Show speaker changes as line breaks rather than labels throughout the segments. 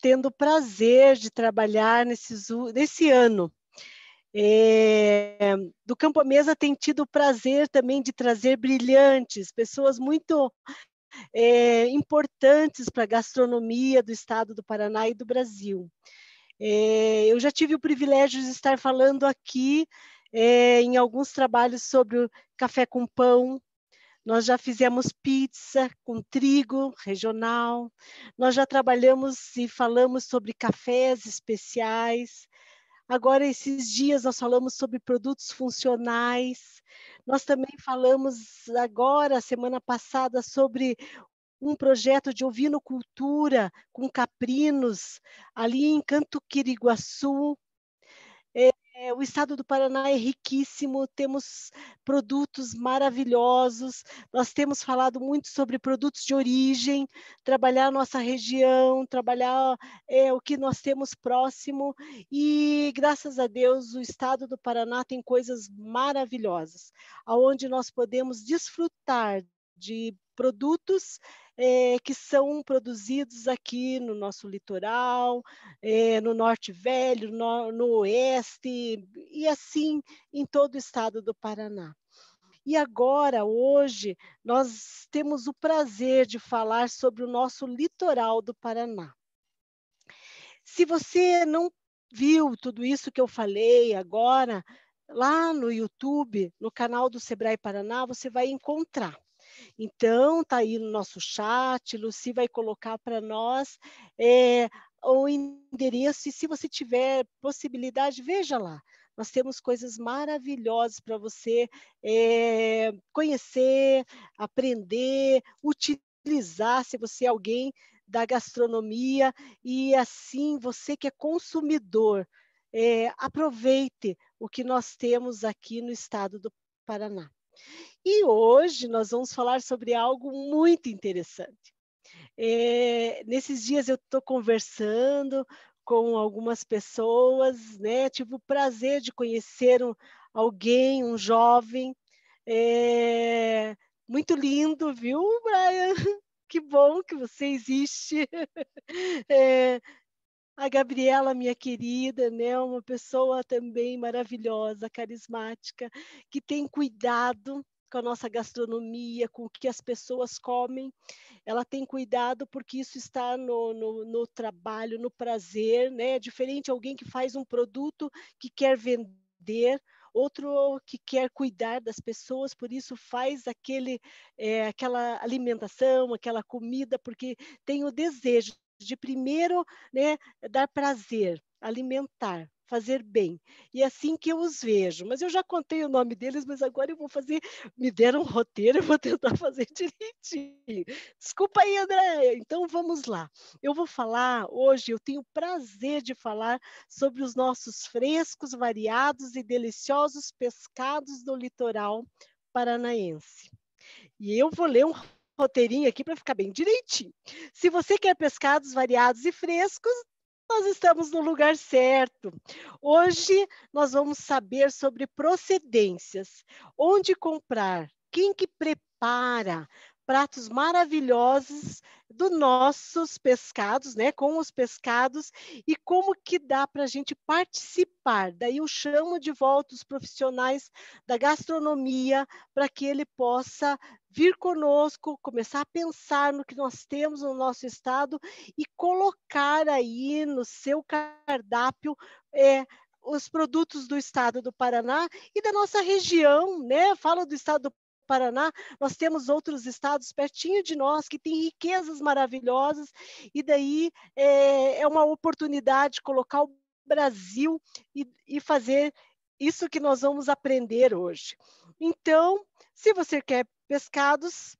tendo prazer de trabalhar nesses, nesse ano. É, do Campo à Mesa tem tido o prazer também de trazer brilhantes, pessoas muito é, importantes para a gastronomia do estado do Paraná e do Brasil. É, eu já tive o privilégio de estar falando aqui em alguns trabalhos sobre café com pão, nós já fizemos pizza com trigo regional, nós já trabalhamos e falamos sobre cafés especiais. Agora, esses dias, nós falamos sobre produtos funcionais. Nós também falamos agora, semana passada, sobre um projeto de ovinocultura com caprinos ali em Canto Quiriguaçu. É, o estado do Paraná é riquíssimo, temos produtos maravilhosos, nós temos falado muito sobre produtos de origem, trabalhar nossa região, trabalhar é, o que nós temos próximo, e graças a Deus o estado do Paraná tem coisas maravilhosas, aonde nós podemos desfrutar de produtos é, que são produzidos aqui no nosso litoral, é, no Norte Velho, no, no Oeste, e assim em todo o estado do Paraná. E agora, hoje, nós temos o prazer de falar sobre o nosso litoral do Paraná. Se você não viu tudo isso que eu falei agora, lá no YouTube, no canal do Sebrae Paraná, você vai encontrar. Então, está aí no nosso chat, Luci vai colocar para nós é, o endereço, e se você tiver possibilidade, veja lá. Nós temos coisas maravilhosas para você é, conhecer, aprender, utilizar, se você é alguém da gastronomia, e assim, você que é consumidor, é, aproveite o que nós temos aqui no estado do Paraná. E hoje nós vamos falar sobre algo muito interessante. É, nesses dias eu estou conversando com algumas pessoas, né? Tive o prazer de conhecer um, alguém, um jovem, é, muito lindo, viu, Brian? Que bom que você existe. É, a Gabriela, minha querida, né, uma pessoa também maravilhosa, carismática, que tem cuidado com a nossa gastronomia, com o que as pessoas comem. Ela tem cuidado porque isso está no, no, no, trabalho, no prazer, né? É diferente alguém que faz um produto que quer vender, outro que quer cuidar das pessoas, por isso faz aquele, é, aquela alimentação, aquela comida, porque tem o desejo de primeiro né, dar prazer, alimentar, fazer bem. E é assim que eu os vejo. Mas eu já contei o nome deles, mas agora eu vou fazer. Me deram um roteiro, eu vou tentar fazer direitinho. Desculpa aí, André. Então vamos lá. Eu vou falar hoje, eu tenho o prazer de falar sobre os nossos frescos, variados e deliciosos pescados do litoral paranaense. E eu vou ler um roteirinho aqui para ficar bem direitinho. Se você quer pescados variados e frescos, nós estamos no lugar certo. Hoje nós vamos saber sobre procedências, onde comprar, quem que prepara, pratos maravilhosos dos nossos pescados, né, com os pescados, e como que dá para a gente participar. Daí eu chamo de volta os profissionais da gastronomia para que ele possa vir conosco, começar a pensar no que nós temos no nosso estado e colocar aí no seu cardápio é, os produtos do estado do Paraná e da nossa região, né? Falo do estado do Paraná, nós temos outros estados pertinho de nós que têm riquezas maravilhosas, e daí é, é uma oportunidade colocar o Brasil e, e fazer isso que nós vamos aprender hoje. Então, se você quer pescados,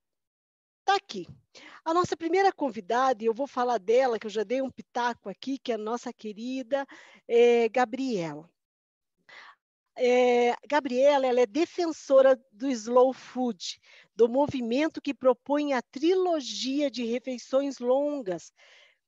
está aqui. A nossa primeira convidada, e eu vou falar dela, que eu já dei um pitaco aqui, que é a nossa querida é, Gabriela é, Gabriela ela é defensora do slow food, do movimento que propõe a trilogia de refeições longas,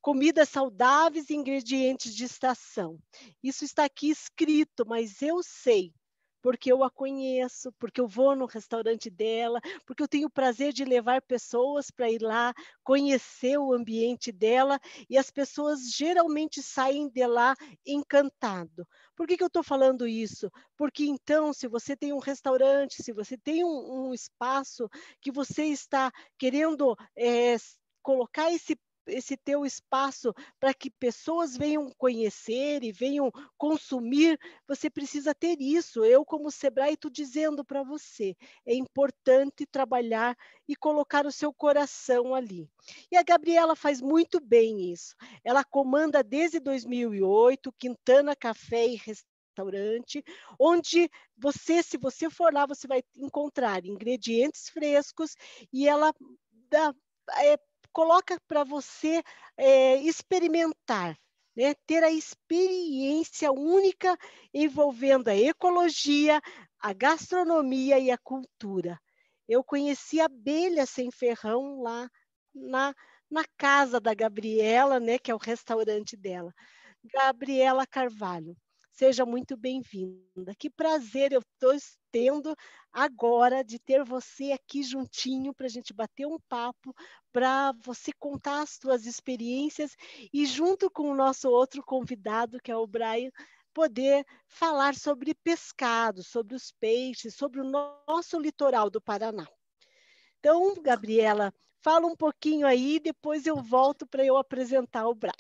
comidas saudáveis e ingredientes de estação. Isso está aqui escrito, mas eu sei porque eu a conheço, porque eu vou no restaurante dela, porque eu tenho o prazer de levar pessoas para ir lá, conhecer o ambiente dela, e as pessoas geralmente saem de lá encantado. Por que, que eu estou falando isso? Porque então, se você tem um restaurante, se você tem um, um espaço que você está querendo é, colocar esse esse teu espaço para que pessoas venham conhecer e venham consumir, você precisa ter isso. Eu, como Sebrae, estou dizendo para você: é importante trabalhar e colocar o seu coração ali. E a Gabriela faz muito bem isso. Ela comanda desde 2008 Quintana Café e Restaurante onde você, se você for lá, você vai encontrar ingredientes frescos e ela dá, é, coloca para você é, experimentar, né? ter a experiência única envolvendo a ecologia, a gastronomia e a cultura. Eu conheci abelha sem ferrão lá na, na casa da Gabriela, né, que é o restaurante dela. Gabriela Carvalho. Seja muito bem-vinda. Que prazer eu estou tendo agora de ter você aqui juntinho para a gente bater um papo, para você contar as suas experiências e, junto com o nosso outro convidado, que é o Brian, poder falar sobre pescado, sobre os peixes, sobre o nosso litoral do Paraná. Então, Gabriela, fala um pouquinho aí, depois eu volto para eu apresentar o Brian.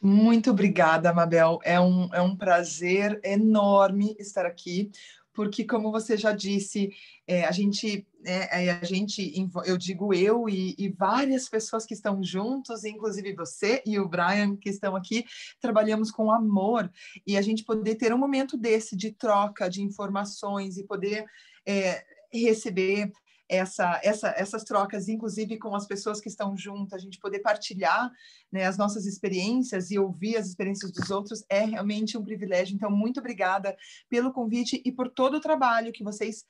Muito obrigada, Mabel. É um, é um prazer enorme estar aqui, porque, como você já disse, é, a gente, né, é, a gente, eu digo eu e, e, várias pessoas que estão juntos, inclusive você e o Brian, que estão aqui, trabalhamos com amor e a gente poder ter um momento desse de troca de informações e poder. É, receber essa, essa, essas trocas, inclusive com as pessoas que estão juntas, a gente poder partilhar né, as nossas experiências e ouvir as experiências dos outros é realmente um privilégio. Então, muito obrigada pelo convite e por todo o trabalho que vocês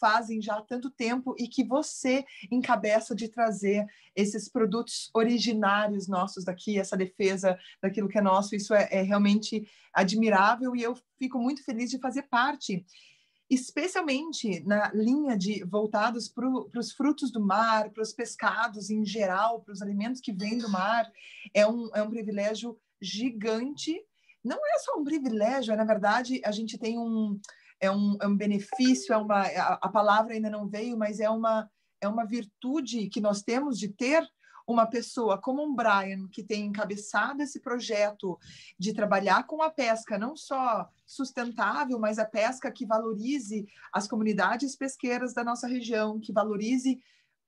fazem já há tanto tempo e que você encabeça de trazer esses produtos originários nossos daqui, essa defesa daquilo que é nosso. Isso é, é realmente admirável e eu fico muito feliz de fazer parte especialmente na linha de voltados para os frutos do mar, para os pescados em geral, para os alimentos que vêm do mar, é um, é um privilégio gigante. Não é só um privilégio, é, na verdade, a gente tem um, é um, é um benefício, é uma, a, a palavra ainda não veio, mas é uma, é uma virtude que nós temos de ter uma pessoa como o Brian, que tem encabeçado esse projeto de trabalhar com a pesca, não só sustentável, mas a pesca que valorize as comunidades pesqueiras da nossa região, que valorize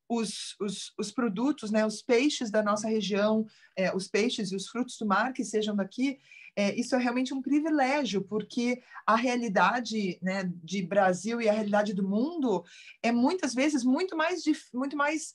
os, os, os, produtos, né, os peixes da nossa região, é, os peixes e os frutos do mar que sejam daqui, é, isso é realmente um privilégio, porque a realidade né, de Brasil e a realidade do mundo é muitas vezes muito mais, muito mais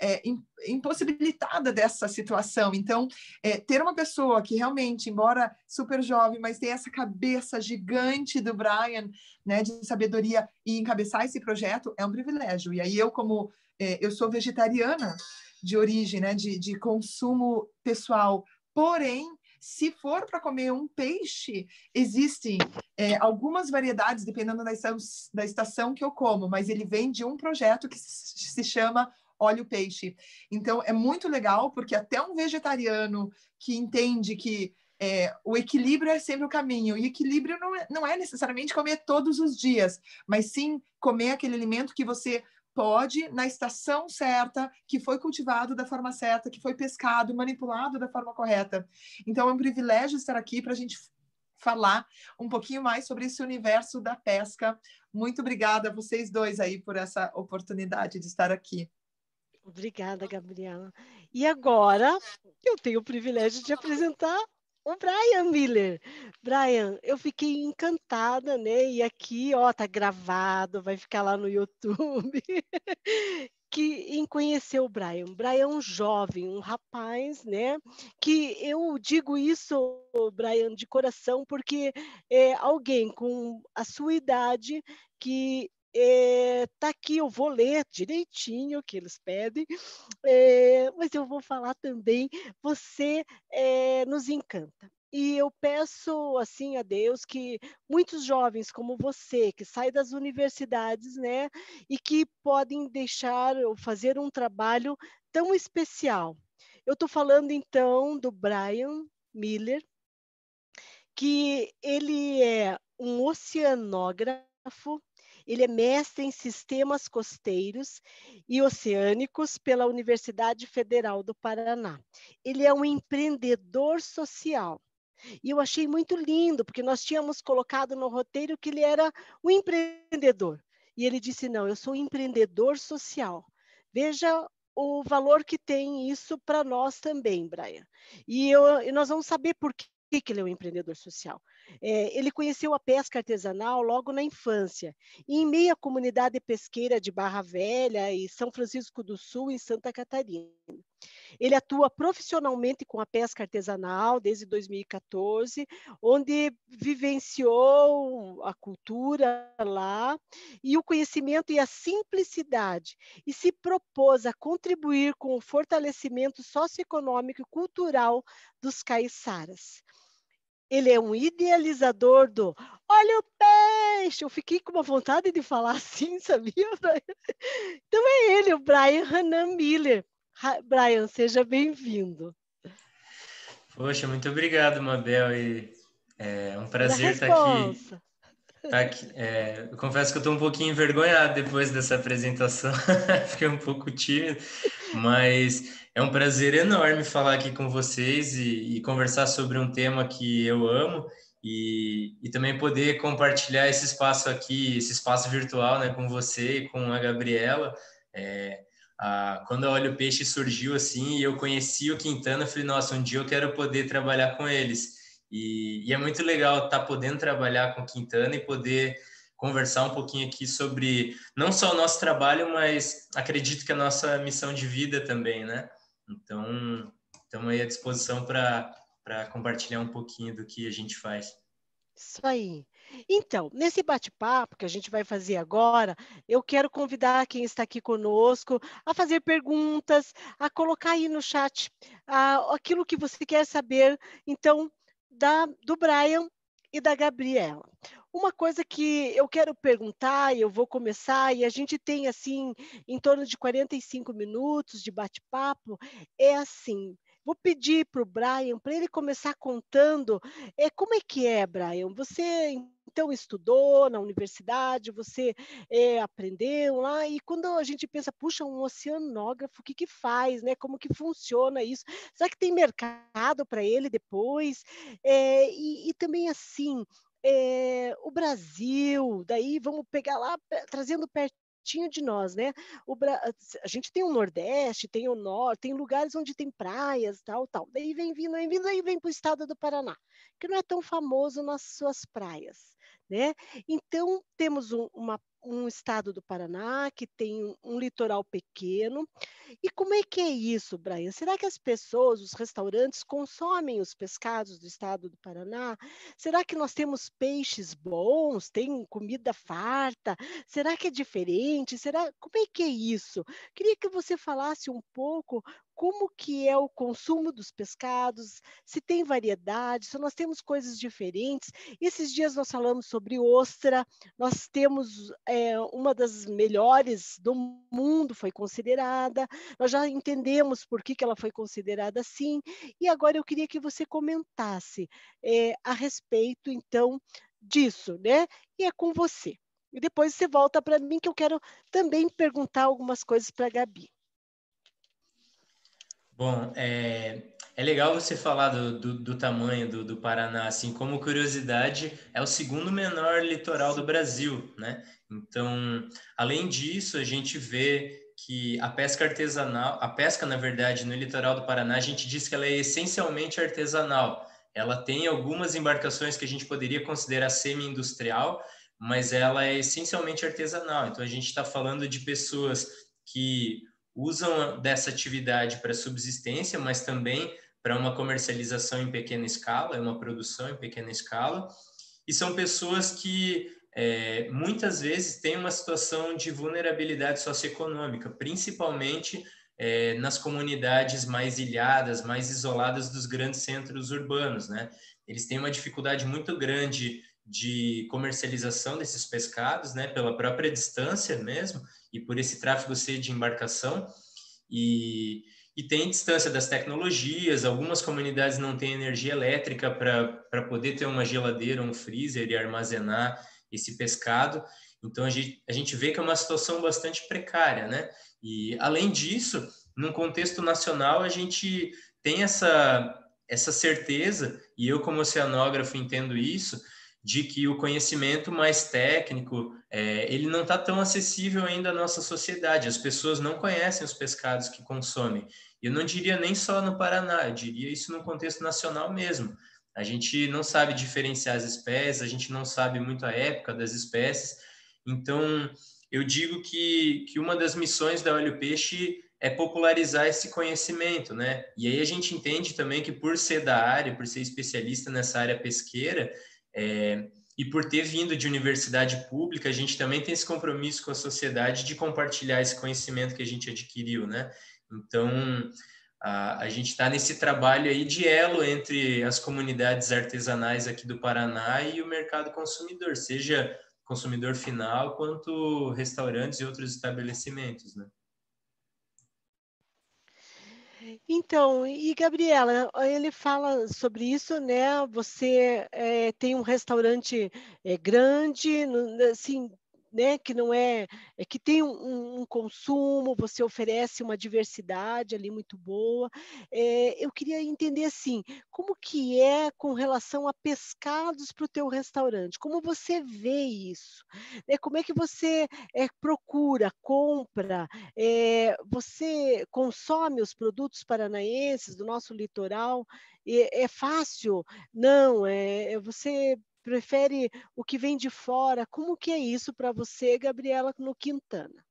é, impossibilitada dessa situação. Então, é, ter uma pessoa que realmente, embora super jovem, mas tem essa cabeça gigante do Brian, né, de sabedoria e encabeçar esse projeto é um privilégio. E aí eu, como é, eu sou vegetariana de origem, né, de, de consumo pessoal, porém se for para comer um peixe, existem é, algumas variedades, dependendo da estação, da estação, que eu como, mas ele vem de um projeto que se chama olha o peixe. Então, é muito legal, porque até um vegetariano que entende que é, o equilíbrio é sempre o caminho. E equilíbrio não é, não é necessariamente comer todos os dias, mas sim comer aquele alimento que você pode, na estação certa, que foi cultivado da forma certa, que foi pescado, manipulado da forma correta. Então, é um privilégio estar aqui para a gente falar um pouquinho mais sobre esse universo da pesca. Muito obrigada a vocês dois aí por essa oportunidade de estar aqui.
Obrigada, Gabriela. E agora eu tenho o privilégio de apresentar o Brian Miller. Brian, eu fiquei encantada, né? E aqui, ó, tá gravado, vai ficar lá no YouTube. que em conhecer o Brian. O Brian é um jovem, um rapaz, né? Que eu digo isso, Brian, de coração, porque é alguém com a sua idade que é, tá aqui, eu vou ler direitinho o que eles pedem, é, mas eu vou falar também, você é, nos encanta. E eu peço assim a Deus que muitos jovens como você, que saem das universidades, né, e que podem deixar ou fazer um trabalho tão especial. Eu estou falando então do Brian Miller, que ele é um oceanógrafo, ele é mestre em sistemas costeiros e oceânicos pela Universidade Federal do Paraná. Ele é um empreendedor social. E eu achei muito lindo, porque nós tínhamos colocado no roteiro que ele era um empreendedor. E ele disse: Não, eu sou um empreendedor social. Veja o valor que tem isso para nós também, Brian. E, eu, e, nós vamos saber por que que ele é um empreendedor social? É, ele conheceu a pesca artesanal logo na infância, e em meia comunidade pesqueira de Barra Velha e São Francisco do Sul, em Santa Catarina. Ele atua profissionalmente com a pesca artesanal desde 2014, onde vivenciou a cultura lá e o conhecimento e a simplicidade, e se propôs a contribuir com o fortalecimento socioeconômico e cultural dos caiçaras ele é um idealizador do olha o peixe. Eu fiquei com uma vontade de falar assim, sabia? Então é ele, o Brian Hanan Miller. Brian, seja bem-vindo.
Poxa, muito obrigado, Mabel. E é um prazer estar tá aqui Aqui, é, eu confesso que eu estou um pouquinho envergonhado depois dessa apresentação, fiquei um pouco tímido, mas é um prazer enorme falar aqui com vocês e, e conversar sobre um tema que eu amo e, e, também poder compartilhar esse espaço aqui, esse espaço virtual né, com você e com a Gabriela. É, a, quando a Olho Peixe surgiu assim e eu conheci o Quintana, eu falei, nossa, um dia eu quero poder trabalhar com eles. E, e é muito legal estar tá podendo trabalhar com Quintana e poder conversar um pouquinho aqui sobre não só o nosso trabalho, mas acredito que a nossa missão de vida também, né? Então, estamos aí à disposição para compartilhar um pouquinho do que a gente faz.
Isso aí. Então, nesse bate-papo que a gente vai fazer agora, eu quero convidar quem está aqui conosco a fazer perguntas, a colocar aí no chat ah, aquilo que você quer saber. Então, da, do Brian e da Gabriela. Uma coisa que eu quero perguntar, e eu vou começar, e a gente tem assim em torno de 45 minutos de bate-papo, é assim. Vou pedir para o Brian para ele começar contando é, como é que é, Brian. Você então, estudou na universidade, você é, aprendeu lá, e quando a gente pensa, puxa, um oceanógrafo, o que, que faz, né? Como que funciona isso? Será que tem mercado para ele depois? É, e, e também assim, é, o Brasil, daí vamos pegar lá, trazendo pertinho de nós, né? O Bra... A gente tem o Nordeste, tem o Norte, tem lugares onde tem praias, tal, tal. Daí vem vindo, vem vindo, aí vem para o estado do Paraná, que não é tão famoso nas suas praias. Né? Então, temos um, uma, um estado do Paraná que tem um, um, litoral pequeno. E como é que é isso, Brian? Será que as pessoas, os restaurantes, consomem os pescados do estado do Paraná? Será que nós temos peixes bons? Tem comida farta? Será que é diferente? Será Como é que é isso? Queria que você falasse um pouco como que é o consumo dos pescados, se tem variedade, se nós temos coisas diferentes. Esses dias nós falamos sobre ostra, nós temos é, uma das melhores do mundo, foi considerada, nós já entendemos por que, que ela foi considerada assim, e agora eu queria que você comentasse é, a respeito, então, disso, né? E é com você. E depois você volta para mim, que eu quero também perguntar algumas coisas para a Gabi.
Bom, é, é legal você falar do, do, do tamanho do, do, Paraná, assim, como curiosidade, é o segundo menor litoral do Brasil, né? Então, além disso, a gente vê que a pesca artesanal, a pesca, na verdade, no litoral do Paraná, a gente diz que ela é essencialmente artesanal. Ela tem algumas embarcações que a gente poderia considerar semi-industrial, mas ela é essencialmente artesanal. Então, a gente está falando de pessoas que usam dessa atividade para subsistência, mas também para uma comercialização em pequena escala, é uma produção em pequena escala, e são pessoas que é, muitas vezes têm uma situação de vulnerabilidade socioeconômica, principalmente é, nas comunidades mais ilhadas, mais isoladas dos grandes centros urbanos, né? Eles têm uma dificuldade muito grande de comercialização desses pescados, né, pela própria distância mesmo e por esse tráfego ser de embarcação e, e tem distância das tecnologias, algumas comunidades não têm energia elétrica para poder ter uma geladeira, um freezer e armazenar esse pescado, então a gente, a gente vê que é uma situação bastante precária, né, e além disso, num contexto nacional a gente tem essa, essa certeza, e eu como oceanógrafo entendo isso, de que o conhecimento mais técnico é, ele não está tão acessível ainda à nossa sociedade. As pessoas não conhecem os pescados que consomem. Eu não diria nem só no Paraná, eu diria isso no contexto nacional mesmo. A gente não sabe diferenciar as espécies, a gente não sabe muito a época das espécies. Então, eu digo que, que uma das missões da Olho Peixe é popularizar esse conhecimento, né? E aí a gente entende também que por ser da área, por ser especialista nessa área pesqueira, é, e por ter vindo de universidade pública, a gente também tem esse compromisso com a sociedade de compartilhar esse conhecimento que a gente adquiriu, né? Então, a, a gente está nesse trabalho aí de elo entre as comunidades artesanais aqui do Paraná e o mercado consumidor, seja consumidor final quanto restaurantes e outros estabelecimentos, né?
Então, e Gabriela, ele fala sobre isso, né? Você é, tem um restaurante é, grande, assim, né, que não é, é que tem um, um, consumo, você oferece uma diversidade ali muito boa. É, eu queria entender assim, como que é com relação a pescados para o teu restaurante? Como você vê isso? É, como é que você é, procura, compra? Eh, você consome os produtos paranaenses do nosso litoral? é fácil? Não, é, é você prefere o que vem de fora. Como que é isso para você, Gabriela, no Quintana?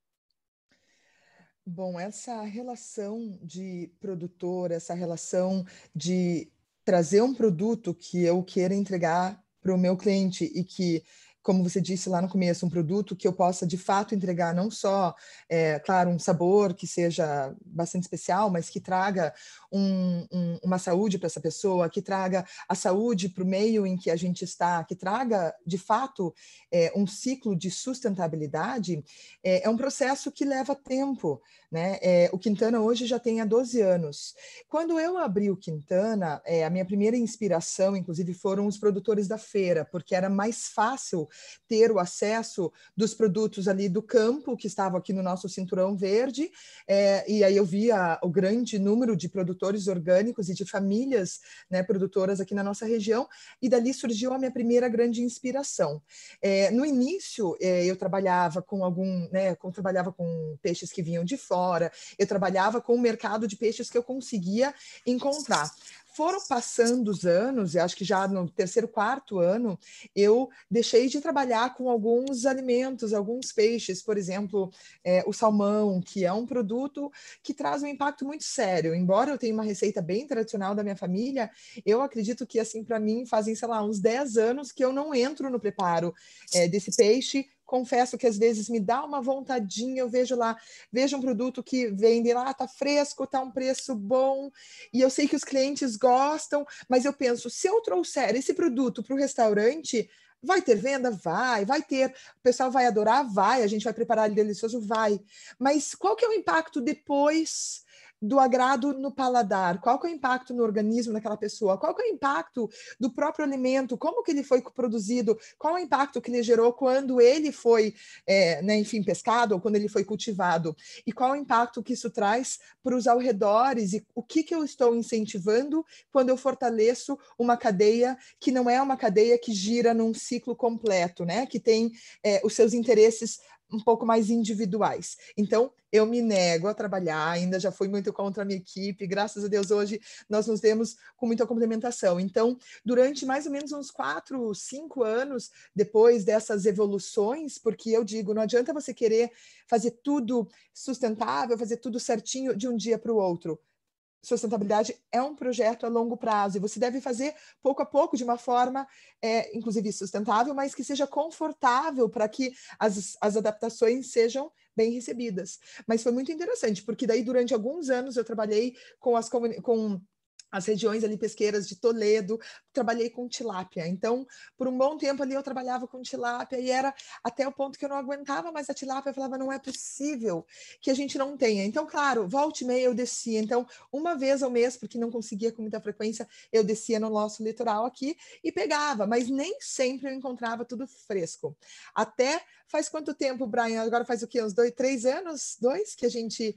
Bom, essa relação de produtor, essa relação de trazer um produto que eu queira entregar para o meu cliente e que como você disse lá no começo, um produto que eu possa de fato entregar não só, é, claro, um sabor que seja bastante especial, mas que traga um, um, uma saúde para essa pessoa, que traga a saúde para o meio em que a gente está, que traga de fato é, um ciclo de sustentabilidade, é, é, um processo que leva tempo. Né? É, o Quintana hoje já tem há 12 anos. Quando eu abri o Quintana, é, a minha primeira inspiração, inclusive, foram os produtores da feira, porque era mais fácil ter o acesso dos produtos ali do campo, que estavam aqui no nosso cinturão verde, é, e aí eu via o grande número de produtores orgânicos e de famílias né, produtoras aqui na nossa região, e dali surgiu a minha primeira grande inspiração. É, no início, é, eu trabalhava com algum, né, com, trabalhava com peixes que vinham de fora, eu trabalhava com o mercado de peixes que eu conseguia encontrar foram passando os anos, e acho que já no terceiro, quarto ano, eu deixei de trabalhar com alguns alimentos, alguns peixes, por exemplo, é, o salmão, que é um produto que traz um impacto muito sério. Embora eu tenha uma receita bem tradicional da minha família, eu acredito que, assim, para mim, fazem, sei lá, uns 10 anos que eu não entro no preparo é, desse peixe confesso que às vezes me dá uma vontadinha, eu vejo lá, vejo um produto que vende lá, tá fresco, tá um preço bom, e eu sei que os clientes gostam, mas eu penso, se eu trouxer esse produto para o restaurante, Vai ter venda? Vai, vai ter. O pessoal vai adorar? Vai, a gente vai preparar ele delicioso? Vai. Mas qual que é o impacto depois do agrado no paladar, qual que é o impacto no organismo daquela pessoa, qual que é o impacto do próprio alimento, como que ele foi produzido, qual é o impacto que ele gerou quando ele foi, é, né, enfim, pescado ou quando ele foi cultivado, e qual é o impacto que isso traz para os alredores e o que, que eu estou incentivando quando eu fortaleço uma cadeia que não é uma cadeia que gira num ciclo completo, né, que tem é, os seus interesses um pouco mais individuais. Então, eu me nego a trabalhar, ainda já fui muito contra a minha equipe, graças a Deus hoje nós nos demos com muita complementação. Então, durante mais ou menos uns quatro, cinco anos depois dessas evoluções, porque eu digo, não adianta você querer fazer tudo sustentável, fazer tudo certinho de um dia para o outro sustentabilidade é um projeto a longo prazo e você deve fazer pouco a pouco de uma forma, é, inclusive sustentável, mas que seja confortável para que as, as adaptações sejam bem recebidas. Mas foi muito interessante, porque daí durante alguns anos eu trabalhei com as com as regiões ali pesqueiras de Toledo, trabalhei com tilápia. Então, por um bom tempo ali eu trabalhava com tilápia e era até o ponto que eu não aguentava mais a tilápia, eu falava, não é possível que a gente não tenha. Então, claro, volte e meia eu descia. Então, uma vez ao mês, porque não conseguia com muita frequência, eu descia no nosso litoral aqui e pegava, mas nem sempre eu encontrava tudo fresco. Até faz quanto tempo, Brian? Agora faz o quê? Uns dois, três anos? Dois que a gente...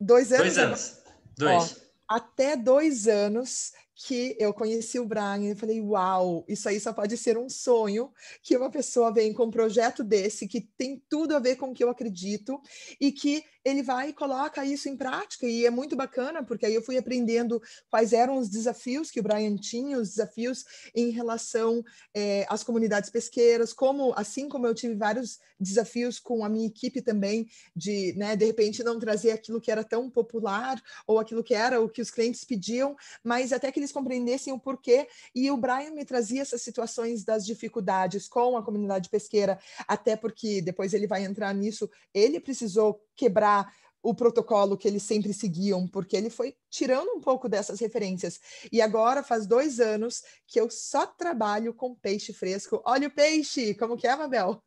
Dois anos? Dois anos. Dois. Ó, até dois anos que eu conheci o Brian e falei, uau, isso aí só pode ser um sonho que uma pessoa vem com um projeto desse que tem tudo a ver com o que eu acredito e que ele vai e coloca isso em prática e é muito bacana porque aí eu fui aprendendo quais eram os desafios que o Brian tinha, os desafios em relação é, às comunidades pesqueiras, como assim como eu tive vários desafios com a minha equipe também de, né, de repente não trazer aquilo que era tão popular ou aquilo que era o que os clientes pediam, mas até que eles compreendessem o porquê. E o Brian me trazia essas situações das dificuldades com a comunidade pesqueira, até porque depois ele vai entrar nisso. Ele precisou quebrar o protocolo que eles sempre seguiam, porque ele foi tirando um pouco dessas referências. E agora faz dois anos que eu só trabalho com peixe fresco. Olha o peixe! Como que é, Mabel?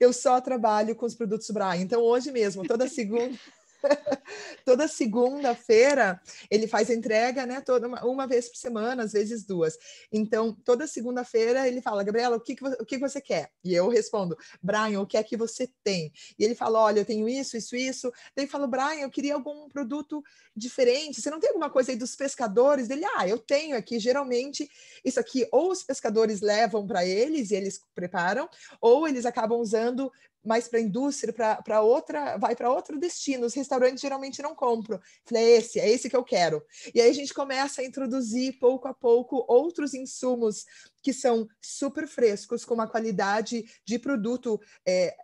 Eu só trabalho com os produtos Brian. Então, hoje mesmo, toda segunda. Toda segunda-feira ele faz entrega, né? Toda uma, uma, vez por semana, às vezes duas. Então, toda segunda-feira ele fala, Gabriela, o que, que, o que você quer? E eu respondo, Brian, o que é que você tem? E ele fala, olha, eu tenho isso, isso, isso. Daí eu falo, Brian, eu queria algum produto diferente. Você não tem alguma coisa aí dos pescadores? Ele, ah, eu tenho aqui. Geralmente, isso aqui ou os pescadores levam para eles e eles preparam, ou eles acabam usando mais para a indústria, para outra, vai para outro destino. Os restaurantes geralmente não compram. Falei, é esse, é esse que eu quero. E aí a gente começa a introduzir pouco a pouco outros insumos que são super frescos, com uma qualidade de produto. É,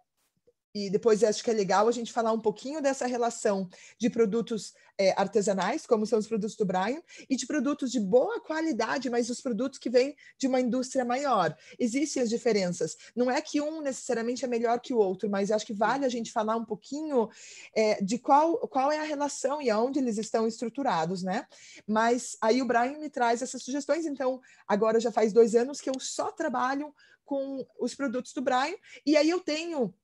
e depois acho que é legal a gente falar um pouquinho dessa relação de produtos é, artesanais, como são os produtos do Brian, e de produtos de boa qualidade, mas os produtos que vêm de uma indústria maior. Existem as diferenças. Não é que um necessariamente é melhor que o outro, mas acho que vale a gente falar um pouquinho é, de qual, qual é a relação e aonde eles estão estruturados, né? Mas aí o Brian me traz essas sugestões, então agora já faz dois anos que eu só trabalho com os produtos do Brian, e aí eu tenho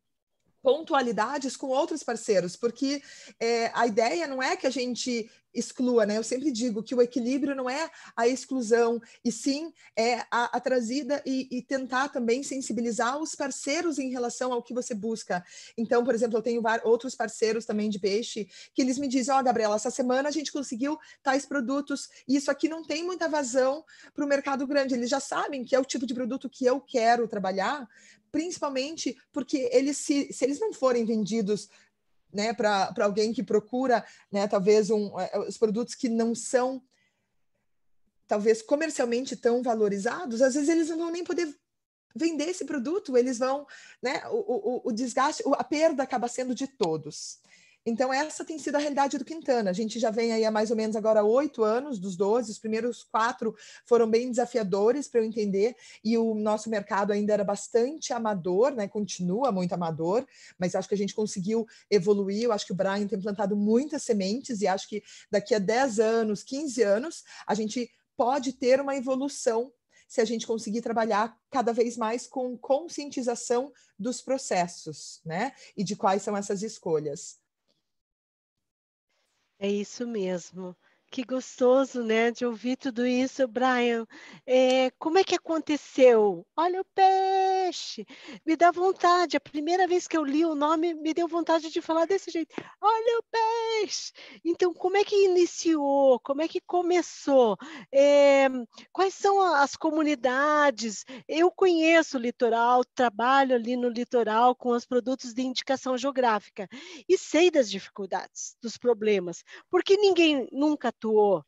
pontualidades com outros parceiros, porque é, a ideia não é que a gente exclua, né? Eu sempre digo que o equilíbrio não é a exclusão, e sim é a, a trazida e, e, tentar também sensibilizar os parceiros em relação ao que você busca. Então, por exemplo, eu tenho outros parceiros também de peixe que eles me dizem: Ó, oh, Gabriela, essa semana a gente conseguiu tais produtos, e isso aqui não tem muita vazão para o mercado grande. Eles já sabem que é o tipo de produto que eu quero trabalhar, principalmente porque eles se, se eles não forem vendidos né, para alguém que procura, né, talvez um, é, é, os produtos que não são talvez comercialmente tão valorizados, às vezes eles não vão nem poder vender esse produto, eles vão, né, o, o, o desgaste, a perda acaba sendo de todos. Então, essa tem sido a realidade do Quintana. A gente já vem aí há mais ou menos agora oito anos dos 12, os primeiros quatro foram bem desafiadores para eu entender, e o nosso mercado ainda era bastante amador, né? continua muito amador, mas acho que a gente conseguiu evoluir. Eu acho que o Brian tem plantado muitas sementes, e acho que daqui a 10 anos, 15 anos, a gente pode ter uma evolução se a gente conseguir trabalhar cada vez mais com conscientização dos processos, né? E de quais são essas escolhas. É isso mesmo. Que gostoso, né, de ouvir tudo isso,
Brian. É, como é que aconteceu? Olha o peixe, me dá vontade. A primeira vez que eu li o nome, me deu vontade de falar desse jeito. Olha o peixe. Então, como é que iniciou? Como é que começou? É, quais são as comunidades? Eu conheço o litoral, trabalho ali no litoral com os produtos de indicação geográfica e sei das dificuldades, dos problemas, porque ninguém nunca atuou.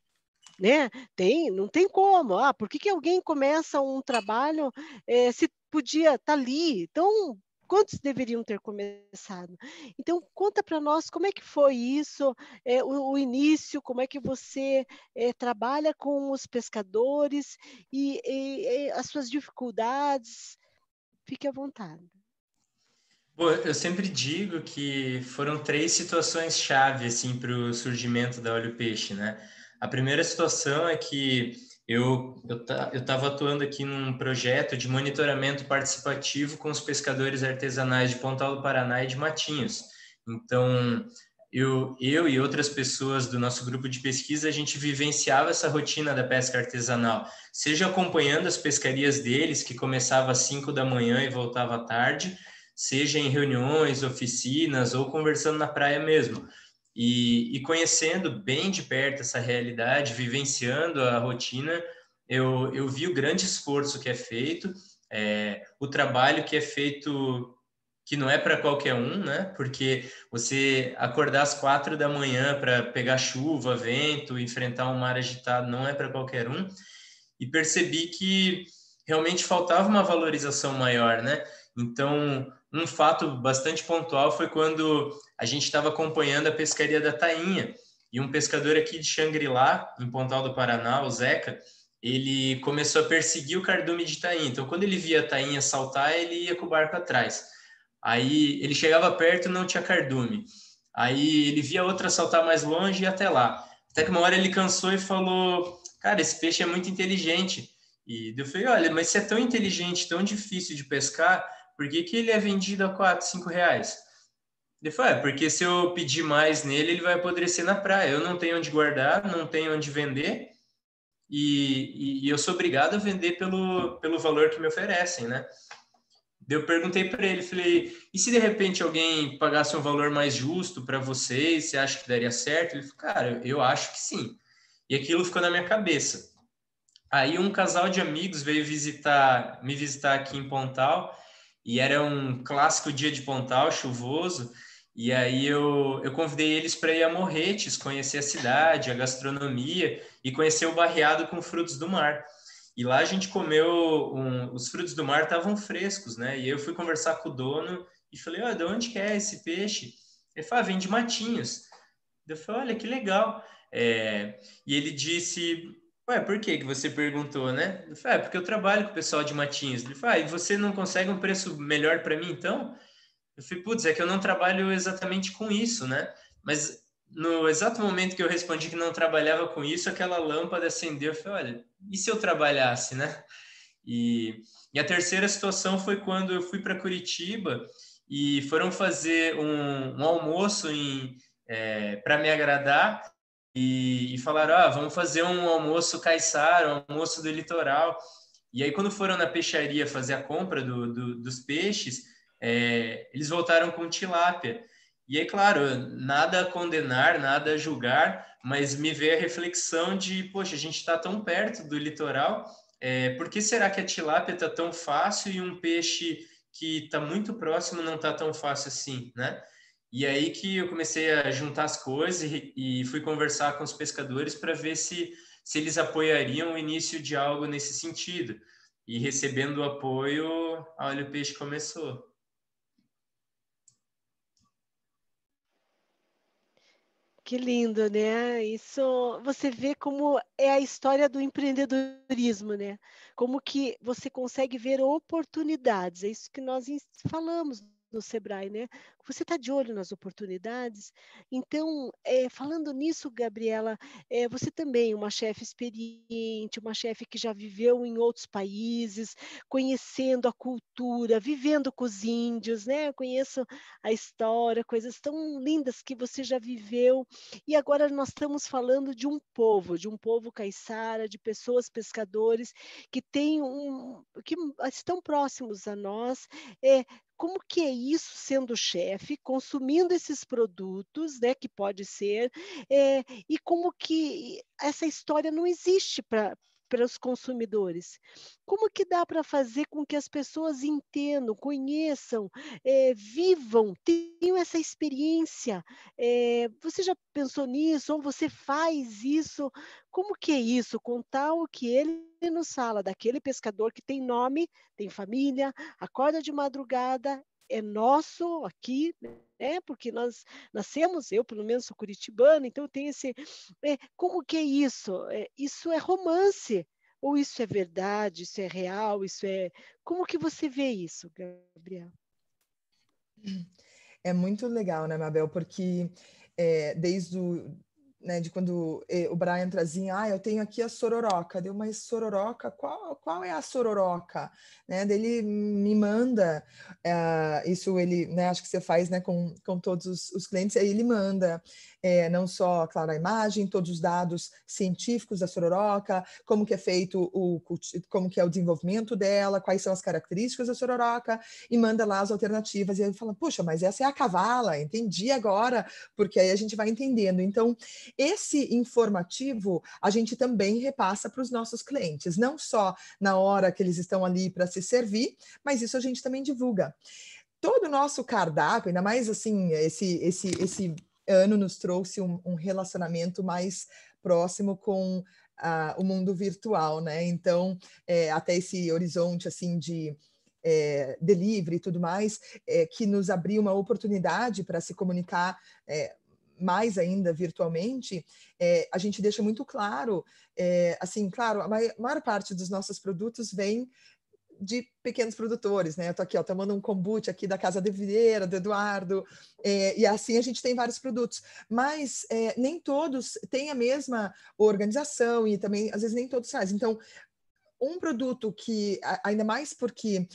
Né? Tem, não tem como. Ah, por que, que alguém começa um trabalho é, se podia estar tá ali? Então, quantos deveriam ter começado? Então, conta para nós como é que foi isso, é, o, o, início, como é que você é, trabalha com os pescadores e, e, e as suas dificuldades. Fique à vontade
eu sempre digo que foram três situações chave assim para o surgimento da Olho Peixe, né? A primeira situação é que eu eu estava atuando aqui num projeto de monitoramento participativo com os pescadores artesanais de Pontal do Paraná e de Matinhos. Então, eu, eu e outras pessoas do nosso grupo de pesquisa, a gente vivenciava essa rotina da pesca artesanal, seja acompanhando as pescarias deles, que começava às 5 da manhã e voltava à tarde, seja em reuniões, oficinas ou conversando na praia mesmo. E, e conhecendo bem de perto essa realidade, vivenciando a rotina, eu, eu vi o grande esforço que é feito, é, o trabalho que é feito que não é para qualquer um, né? Porque você acordar às quatro da manhã para pegar chuva, vento, enfrentar um mar agitado não é para qualquer um. E percebi que realmente faltava uma valorização maior, né? Então, um fato bastante pontual foi quando a gente estava acompanhando a pescaria da Tainha e um pescador aqui de Xangri-Lá, em Pontal do Paraná, o Zeca, ele começou a perseguir o cardume de Tainha. Então, quando ele via a Tainha saltar, ele ia com o barco atrás. Aí ele chegava perto não tinha cardume. Aí ele via outra saltar mais longe e até lá. Até que uma hora ele cansou e falou: Cara, esse peixe é muito inteligente. E eu falei: Olha, mas se é tão inteligente, tão difícil de pescar, por que, que ele é vendido a 4, 5 reais? Ele falou, é, porque se eu pedir mais nele, ele vai apodrecer na praia. Eu não tenho onde guardar, não tenho onde vender, e, e, e eu sou obrigado a vender pelo, pelo valor que me oferecem, né? Eu perguntei para ele, falei, e se de repente alguém pagasse um valor mais justo para vocês, você acha que daria certo? Ele falou, cara, eu acho que sim. E aquilo ficou na minha cabeça. Aí um casal de amigos veio visitar, me visitar aqui em Pontal e era um clássico dia de Pontal, chuvoso, e aí eu, eu convidei eles para ir a Morretes, conhecer a cidade, a gastronomia e conhecer o barreado com frutos do mar. E lá a gente comeu, um, os frutos do mar estavam frescos, né? E eu fui conversar com o dono e falei, olha, oh, de onde que é esse peixe? Ele falou, ah, vem de Matinhos. Eu falei, olha, que legal. É, e ele disse, Ué, por que que você perguntou, né? Ele ah, porque eu trabalho com o pessoal de Matins. Ele falou, ah, e você não consegue um preço melhor para mim, então? Eu falei, putz, é que eu não trabalho exatamente com isso, né? Mas no exato momento que eu respondi que não trabalhava com isso, aquela lâmpada acendeu. Eu falei, olha, e se eu trabalhasse, né? E, e a terceira situação foi quando eu fui para Curitiba e foram fazer um, um almoço é, eh, para me agradar e, e falaram: ah, vamos fazer um almoço caiçara, um almoço do litoral. E aí, quando foram na peixaria fazer a compra do, do, dos peixes, é, eles voltaram com tilápia. E aí, claro, nada a condenar, nada a julgar, mas me veio a reflexão de: poxa, a gente está tão perto do litoral, é, por que será que a tilápia está tão fácil e um peixe que está muito próximo não está tão fácil assim, né? E aí que eu comecei a juntar as coisas e, e fui conversar com os pescadores para ver se, se eles apoiariam o início de algo nesse sentido. E recebendo o apoio, a Olho Peixe começou.
Que lindo, né? Isso você vê como é a história do empreendedorismo, né? Como que você consegue ver oportunidades. É isso que nós falamos no Sebrae, né? Você está de olho nas oportunidades. Então, é, falando nisso, Gabriela, é, você também, uma chefe experiente, uma chefe que já viveu em outros países, conhecendo a cultura, vivendo com os índios, né? Eu conheço a história, coisas tão lindas que você já viveu. E agora nós estamos falando de um povo, de um povo caiçara, de pessoas pescadores que têm um, que estão próximos a nós. É, como que é isso sendo chefe, consumindo esses produtos, né, que pode ser, é, e como que essa história não existe para para os consumidores. Como que dá para fazer com que as pessoas entendam, conheçam, é, vivam, tenham essa experiência? É, você já pensou nisso? Ou você faz isso? Como que é isso? Contar o que ele nos fala daquele pescador que tem nome, tem família, acorda de madrugada é nosso aqui, né? Porque nós nascemos, eu pelo menos sou curitibana, então tem esse. É, como que é isso? É, isso é romance? Ou isso é verdade? Isso é real? Isso é. Como que você vê isso, Gabriel?
É muito legal, né, Mabel? Porque é, desde o né, de quando eh, o Brian trazia, ah, eu tenho aqui a sororoca, deu uma sororoca, qual, qual é a sororoca? Né, dele me manda, uh, isso ele, né, acho que você faz, né, com, com todos os, os clientes, aí ele manda, é, não só, claro, a imagem, todos os dados científicos da sororoca, como que é feito o como que é o desenvolvimento dela, quais são as características da sororoca e manda lá as alternativas e aí fala, puxa, mas essa é a cavala, entendi agora, porque aí a gente vai entendendo. Então, esse informativo a gente também repassa para os nossos clientes, não só na hora que eles estão ali para se servir, mas isso a gente também divulga todo o nosso cardápio, ainda mais assim, esse, esse, esse ano nos trouxe um, um relacionamento mais próximo com o mundo virtual, né? Então, é, até esse horizonte assim de é, delivery e tudo mais, é, que nos abriu uma oportunidade para se comunicar é, mais ainda virtualmente, é, a gente deixa muito claro, é, assim, claro, a maior parte dos nossos produtos vem de pequenos produtores, né? Eu tô aqui, ó, tomando um kombucha aqui da Casa de Vieira, do Eduardo, é, e assim a gente tem vários produtos. Mas é, nem todos têm a mesma organização e também, às vezes, nem todos fazem. Então, um produto que, ainda mais porque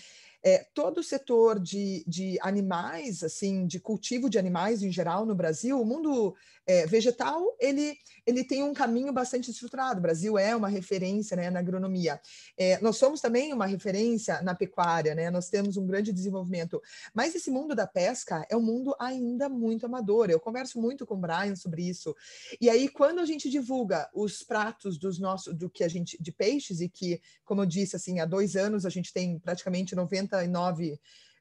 é, todo o setor de, de animais, assim, de cultivo de animais em geral no Brasil, o mundo é, vegetal, ele, ele tem um caminho bastante estruturado. O Brasil é uma referência né, na agronomia. É, nós somos também uma referência na pecuária, né? nós temos um grande desenvolvimento. Mas esse mundo da pesca é um mundo ainda muito amador. Eu converso muito com o Brian sobre isso. E aí, quando a gente divulga os pratos dos nossos, do que a gente, de peixes, e que, como eu disse, assim, há dois anos a gente tem praticamente 90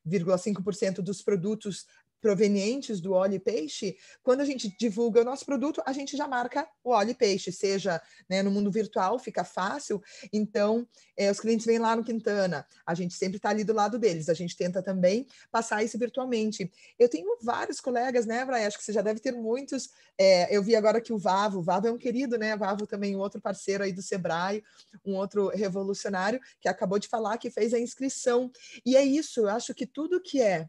99,5% dos produtos provenientes do óleo e peixe, quando a gente divulga o nosso produto, a gente já marca o óleo e peixe, seja né, no mundo virtual, fica fácil. Então, é, os clientes vêm lá no Quintana, a gente sempre está ali do lado deles, a gente tenta também passar isso virtualmente. Eu tenho vários colegas, né, Brian? Acho que você já deve ter muitos. É, eu vi agora que o Vavo, o Vavo é um querido, né? Vavo também, um outro parceiro aí do Sebrae, um outro revolucionário, que acabou de falar que fez a inscrição. E é isso, eu acho que tudo que é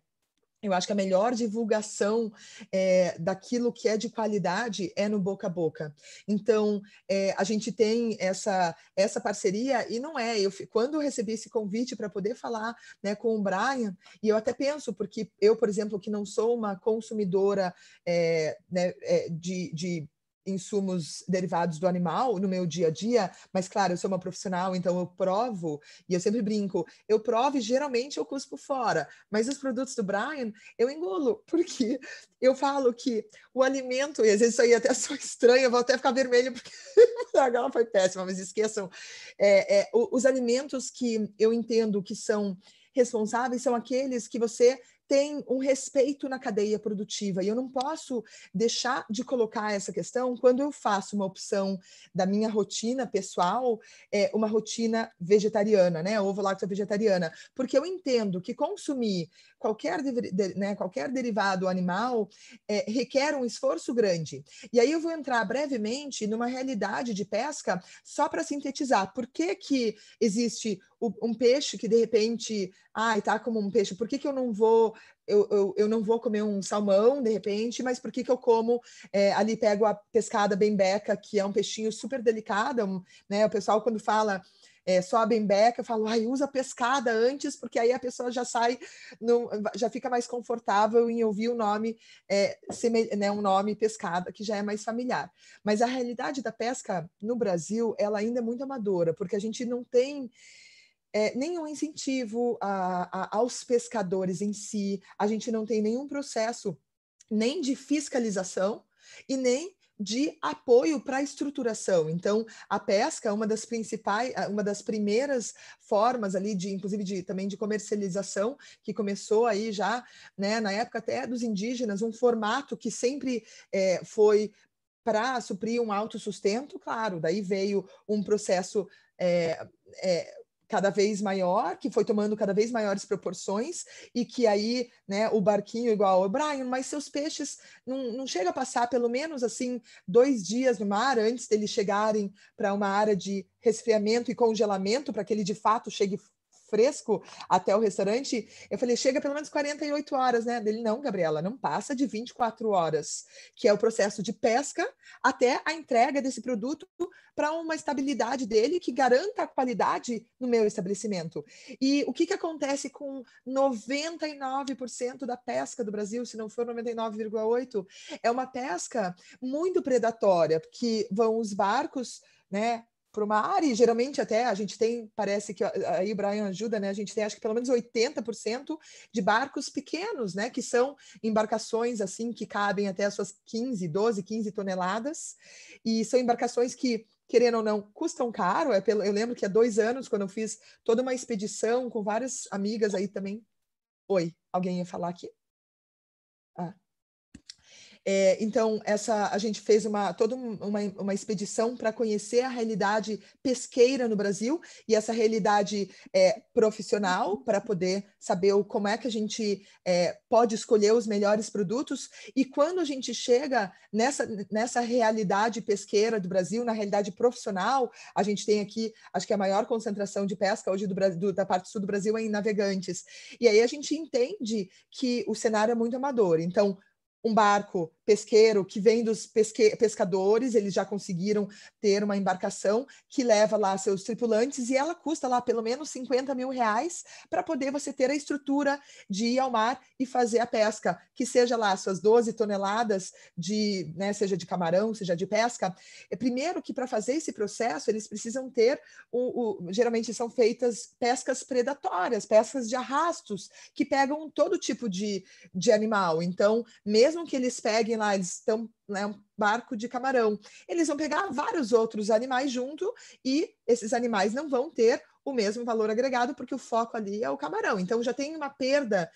eu acho que a melhor divulgação é, daquilo que é de qualidade é no boca a boca. Então, é, a gente tem essa, essa parceria, e não é. Eu, quando eu recebi esse convite para poder falar né, com o Brian, e eu até penso, porque eu, por exemplo, que não sou uma consumidora é, né, de, de insumos derivados do animal no meu dia a dia, mas claro, eu sou uma profissional, então eu provo, e eu sempre brinco, eu provo e geralmente eu cuspo fora, mas os produtos do Brian eu engulo porque eu falo que o alimento, e às vezes isso aí até sou estranho, eu vou até ficar vermelho, porque a gala foi péssima, mas esqueçam, é, é, os alimentos que eu entendo que são responsáveis são aqueles que você tem um respeito na cadeia produtiva. E eu não posso deixar de colocar essa questão quando eu faço uma opção da minha rotina pessoal, é, uma rotina vegetariana, né? Ovo lacto vegetariana. Porque eu entendo que consumir qualquer, de, né, qualquer derivado animal é, requer um esforço grande. E aí eu vou entrar brevemente numa realidade de pesca só para sintetizar por que, que existe um peixe que de repente, está como um peixe, por que, que eu não vou, eu, eu, eu não vou comer um salmão de repente, mas por que, que eu como, é, ali pego a pescada bembeca, que é um peixinho super delicado, um, né? O pessoal quando fala é, sobem beca, eu falo, ai, usa pescada antes, porque aí a pessoa já sai, no, já fica mais confortável em ouvir o nome, é, né, um nome pescada, que já é mais familiar. Mas a realidade da pesca no Brasil, ela ainda é muito amadora, porque a gente não tem é, nenhum incentivo a, a, aos pescadores em si, a gente não tem nenhum processo nem de fiscalização e nem de apoio para a estruturação. Então, a pesca é uma das principais, é uma das primeiras formas ali de, inclusive, de, também de comercialização que começou aí já, né, na época até dos indígenas, um formato que sempre é, foi para suprir um alto sustento, claro, daí veio um processo é, é, cada vez maior, que foi tomando cada vez maiores proporções, e que aí né, o barquinho igual o Brian, mas seus peixes não, não chega a passar pelo menos assim dois dias no mar antes deles chegarem para uma área de resfriamento e congelamento para que ele de fato chegue fresco até o restaurante. Eu falei, chega pelo menos 48 horas, né? Ele, não, Gabriela, não passa de 24 horas, que é o processo de pesca até a entrega desse produto para uma estabilidade dele que garanta a qualidade no meu estabelecimento. E o que, que acontece com 99% da pesca do Brasil, se não for 99,8%? É uma pesca muito predatória, porque vão os barcos né, para uma área, e geralmente até a gente tem, parece que aí o Brian ajuda, né? A gente tem acho que pelo menos 80% de barcos pequenos, né? Que são embarcações assim que cabem até as suas 15, 12, 15 toneladas, e são embarcações que querendo ou não, custam caro. É pelo, eu lembro que há dois anos, quando eu fiz toda uma expedição com várias amigas aí também. Oi, alguém ia falar aqui? Ah, é, então, essa a gente fez uma, toda uma, uma expedição para conhecer a realidade pesqueira no Brasil e essa realidade é, profissional uhum. para poder saber o, como é que a gente é, pode escolher os melhores produtos. E quando a gente chega nessa, nessa realidade pesqueira do Brasil, na realidade profissional, a gente tem aqui, acho que a maior concentração de pesca hoje do, do, da parte sul do Brasil é em navegantes. E aí a gente entende que o cenário é muito amador. Então, um barco pesqueiro que vem dos pesque pescadores, eles já conseguiram ter uma embarcação que leva lá seus tripulantes e ela custa lá pelo menos 50 mil reais para poder você ter a estrutura de ir ao mar e fazer a pesca, que seja lá suas 12 toneladas de, né, seja de camarão, seja de pesca. É, primeiro que para fazer esse processo eles precisam ter o, o, geralmente são feitas pescas predatórias, pescas de arrastos que pegam todo tipo de, de animal. Então, mesmo que eles peguem lá, eles estão, né, um barco de camarão. Eles vão pegar vários outros animais junto e esses animais não vão ter o mesmo valor agregado, porque o foco ali é o camarão. Então já tem uma perda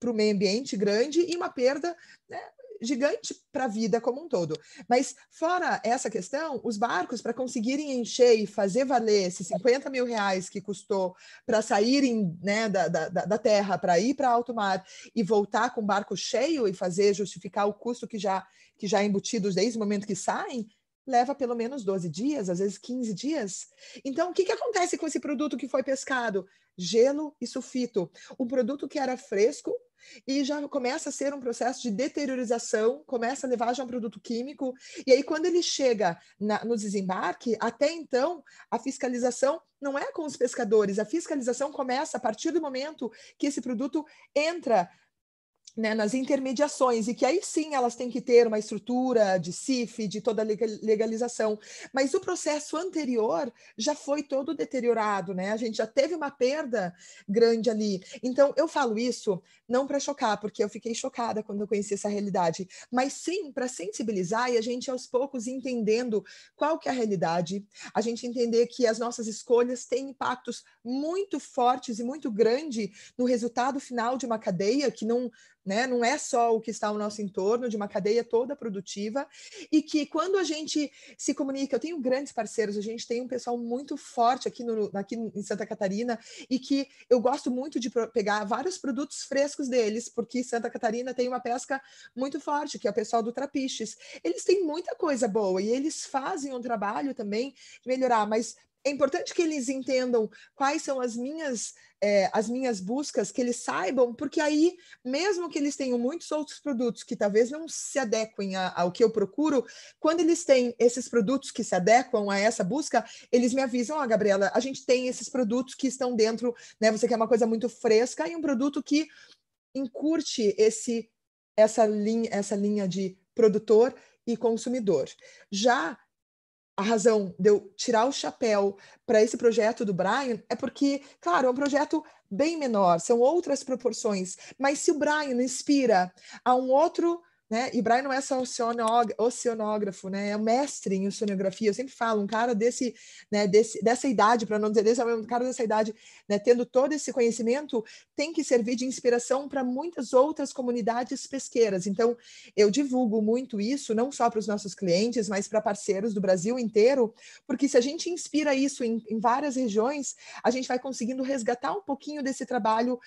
para o meio ambiente grande e uma perda né, gigante para a vida como um todo. Mas fora essa questão, os barcos, para conseguirem encher e fazer valer esses 50 mil reais que custou para saírem né, da, da, da terra, para ir para alto mar e voltar com o barco cheio e fazer justificar o custo que já, que já é embutido desde o momento que saem, leva pelo menos 12 dias, às vezes 15 dias. Então, o que, que acontece com esse produto que foi pescado? Gelo e sulfito. Um produto que era fresco, e já começa a ser um processo de deteriorização, começa a levar a um produto químico, e aí quando ele chega na, no desembarque, até então a fiscalização não é com os pescadores, a fiscalização começa a partir do momento que esse produto entra né, nas intermediações, e que aí sim elas têm que ter uma estrutura de CIF, de toda legalização, mas o processo anterior já foi todo deteriorado, né? A gente já teve uma perda grande ali. Então, eu falo isso não para chocar, porque eu fiquei chocada quando eu conheci essa realidade, mas sim para sensibilizar e a gente aos poucos entendendo qual que é a realidade, a gente entender que as nossas escolhas têm impactos muito fortes e muito grande no resultado final de uma cadeia que não né? Não é só o que está ao nosso entorno, de uma cadeia toda produtiva, e que quando a gente se comunica, eu tenho grandes parceiros, a gente tem um pessoal muito forte aqui, no, aqui em Santa Catarina, e que eu gosto muito de pegar vários produtos frescos deles, porque Santa Catarina tem uma pesca muito forte, que é o pessoal do Trapiches. Eles têm muita coisa boa e eles fazem um trabalho também de melhorar, mas é importante que eles entendam quais são as minhas é, as minhas buscas, que eles saibam, porque aí, mesmo que eles tenham muitos outros produtos que talvez não se adequem a, ao que eu procuro, quando eles têm esses produtos que se adequam a essa busca, eles me avisam, ah, Gabriela, a gente tem esses produtos que estão dentro, né? Você quer uma coisa muito fresca e um produto que encurte esse essa linha essa linha de produtor e consumidor. Já a razão de eu tirar o chapéu para esse projeto do Brian é porque, claro, é um projeto bem menor, são outras proporções, mas se o Brian inspira a um outro né? E Brian não é só oceanógrafo, né? É um mestre em oceanografia. Eu sempre falo, um cara desse, né, desse dessa idade, para não dizer desse, um cara dessa idade, né, tendo todo esse conhecimento, tem que servir de inspiração para muitas outras comunidades pesqueiras. Então, eu divulgo muito isso, não só para os nossos clientes, mas para parceiros do Brasil inteiro, porque se a gente inspira isso em, em várias regiões, a gente vai conseguindo resgatar um pouquinho desse trabalho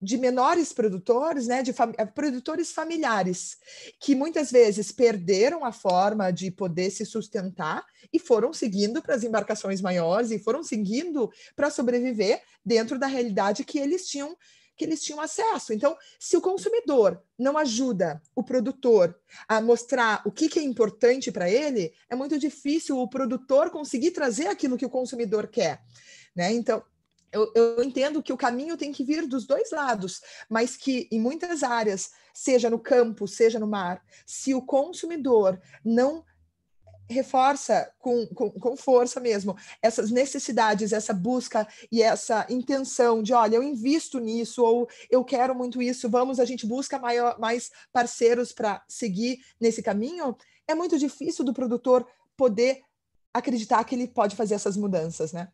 de menores produtores, né, de fam... Eh, produtores familiares, que muitas vezes perderam a forma de poder se sustentar e foram seguindo para as embarcações maiores e foram seguindo para sobreviver dentro da realidade que eles tinham que eles tinham acesso. Então, se o consumidor não ajuda o produtor a mostrar o que, que é importante para ele, é muito difícil o produtor conseguir trazer aquilo que o consumidor quer, né? Então, eu, eu, entendo que o caminho tem que vir dos dois lados, mas que em muitas áreas, seja no campo, seja no mar, se o consumidor não reforça com, com, com força mesmo essas necessidades, essa busca e essa intenção de, olha, eu invisto nisso ou eu quero muito isso, vamos, a gente busca maior, mais parceiros para seguir nesse caminho, é muito difícil do produtor poder acreditar que ele pode fazer essas mudanças, né?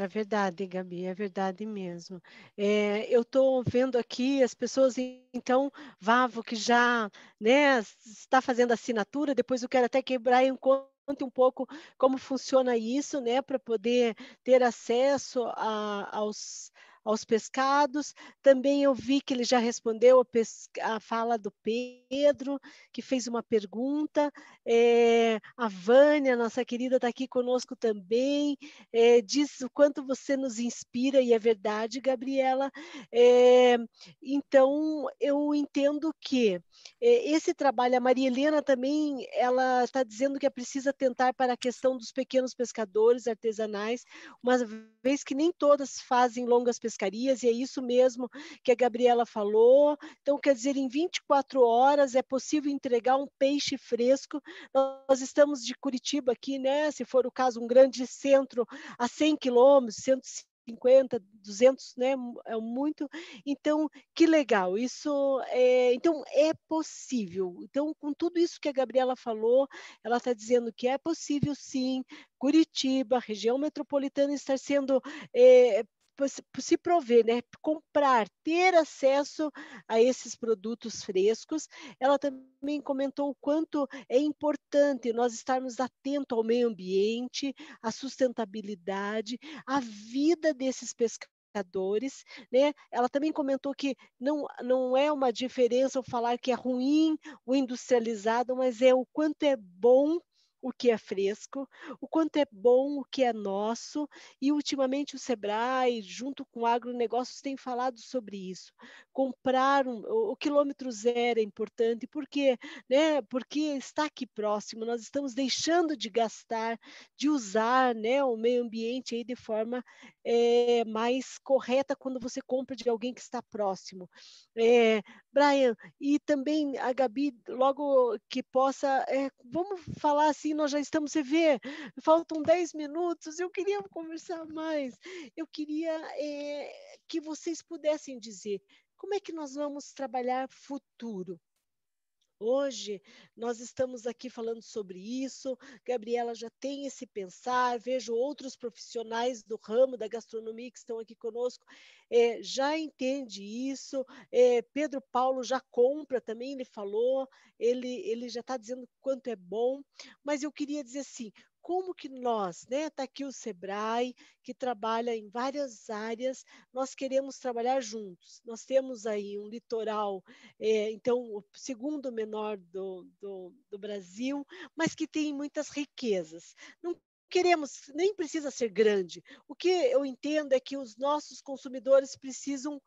É verdade, Gabi, é verdade mesmo. É, eu estou vendo aqui as pessoas, então, Vavo, que já né, está fazendo assinatura, depois eu quero até quebrar o Brian conte um pouco como funciona isso, né, para poder ter acesso a, aos, aos pescados. Também eu vi que ele já respondeu a, a fala do Pedro, que fez uma pergunta. É, a Vânia, nossa querida, está aqui conosco também. É, diz o quanto você nos inspira, e é verdade, Gabriela. É, então, eu entendo que é, esse trabalho, a Maria Helena também, ela está dizendo que é preciso tentar para a questão dos pequenos pescadores artesanais, uma vez que nem todas fazem longas pesquisas pescarias, e é isso mesmo que a Gabriela falou. Então, quer dizer, em 24 horas é possível entregar um peixe fresco. Nós estamos de Curitiba aqui, né? Se for o caso, um grande centro a 100 quilômetros, 150 50, 200, né? É muito. Então, que legal. Isso é, então é possível. Então, com tudo isso que a Gabriela falou, ela está dizendo que é possível sim Curitiba, região metropolitana, estar sendo é, se prover, né? comprar, ter acesso a esses produtos frescos. Ela também comentou o quanto é importante nós estarmos atentos ao meio ambiente, à sustentabilidade, à vida desses pescadores pescadores, né? Ela também comentou que não, não é uma diferença falar que é ruim o industrializado, mas é o quanto é bom o que é fresco, o quanto é bom o que é nosso, e ultimamente o Sebrae, junto com o agronegócios, tem falado sobre isso. Comprar um, o, o, quilômetro zero é importante, porque, né, porque está aqui próximo, nós estamos deixando de gastar, de usar né, o meio ambiente aí de forma é, mais correta quando você compra de alguém que está próximo. É, Brian, e também a Gabi, logo que possa, é, vamos falar assim, nós já estamos, você vê, faltam 10 minutos, eu queria conversar mais, eu queria é, que vocês pudessem dizer como é que nós vamos trabalhar futuro. Hoje nós estamos aqui falando sobre isso. Gabriela já tem esse pensar. Vejo outros profissionais do ramo da gastronomia que estão aqui conosco é, já entende isso. É, Pedro Paulo já compra também. Ele falou, ele, ele já está dizendo quanto é bom. Mas eu queria dizer assim: como que nós, né? Está aqui o Sebrae, que trabalha em várias áreas, nós queremos trabalhar juntos. Nós temos aí um litoral, é, então, o segundo menor do, do, do Brasil, mas que tem muitas riquezas. Não queremos, nem precisa ser grande. O que eu entendo é que os nossos consumidores precisam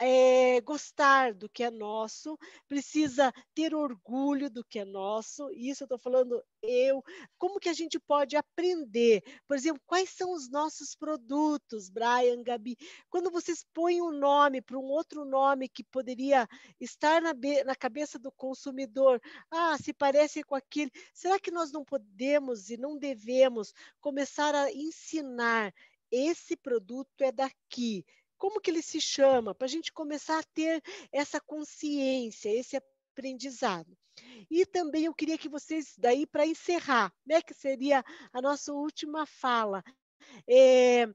é, gostar do que é nosso, precisa ter orgulho do que é nosso. Isso eu estou falando eu. Como que a gente pode aprender? Por exemplo, quais são os nossos produtos, Brian, Gabi? Quando vocês põem um nome para um outro nome que poderia estar na, na cabeça do consumidor, ah, se parece com aquele. Será que nós não podemos e não devemos começar a ensinar esse produto é daqui, como que ele se chama? Para a gente começar a ter essa consciência, esse aprendizado. E também eu queria que vocês, daí para encerrar, né, que seria a nossa última fala, é,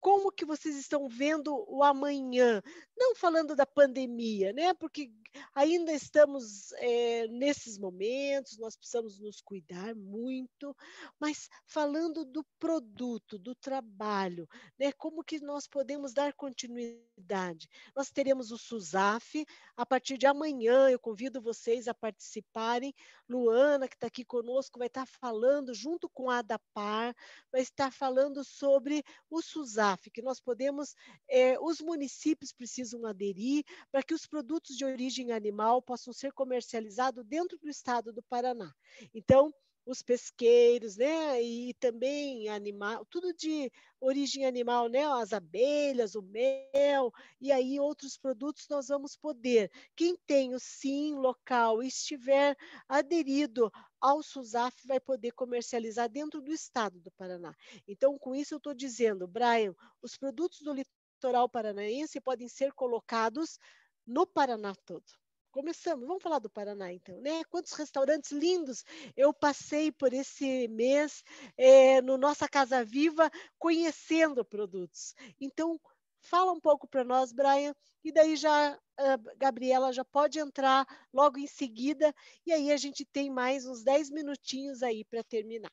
como que vocês estão vendo o amanhã? não falando da pandemia, né? Porque ainda estamos é, nesses momentos, nós precisamos nos cuidar muito, mas falando do produto, do trabalho, né? Como que nós podemos dar continuidade? Nós teremos o SUSAF a partir de amanhã. Eu convido vocês a participarem. Luana, que está aqui conosco, vai estar tá falando junto com a ADAPAR, vai estar falando sobre o SUSAF, que nós podemos, é, os municípios precisam precisam aderir para que os produtos de origem animal possam ser comercializados dentro do estado do Paraná. Então, os pesqueiros, né? E também animal, tudo de origem animal, né? As abelhas, o mel e aí outros produtos nós vamos poder. Quem tem o sim local e estiver aderido ao SUSAF vai poder comercializar dentro do estado do Paraná. Então, com isso eu estou dizendo, Brian, os produtos do litoral litoral paranaense podem ser colocados no Paraná todo. Começamos, vamos falar do Paraná então, né? Quantos restaurantes lindos eu passei por esse mês é, no Nossa Casa Viva conhecendo produtos. Então, fala um pouco para nós, Brian, e daí já a ah, Gabriela já pode entrar logo em seguida, e aí a gente tem mais uns 10 minutinhos aí para terminar.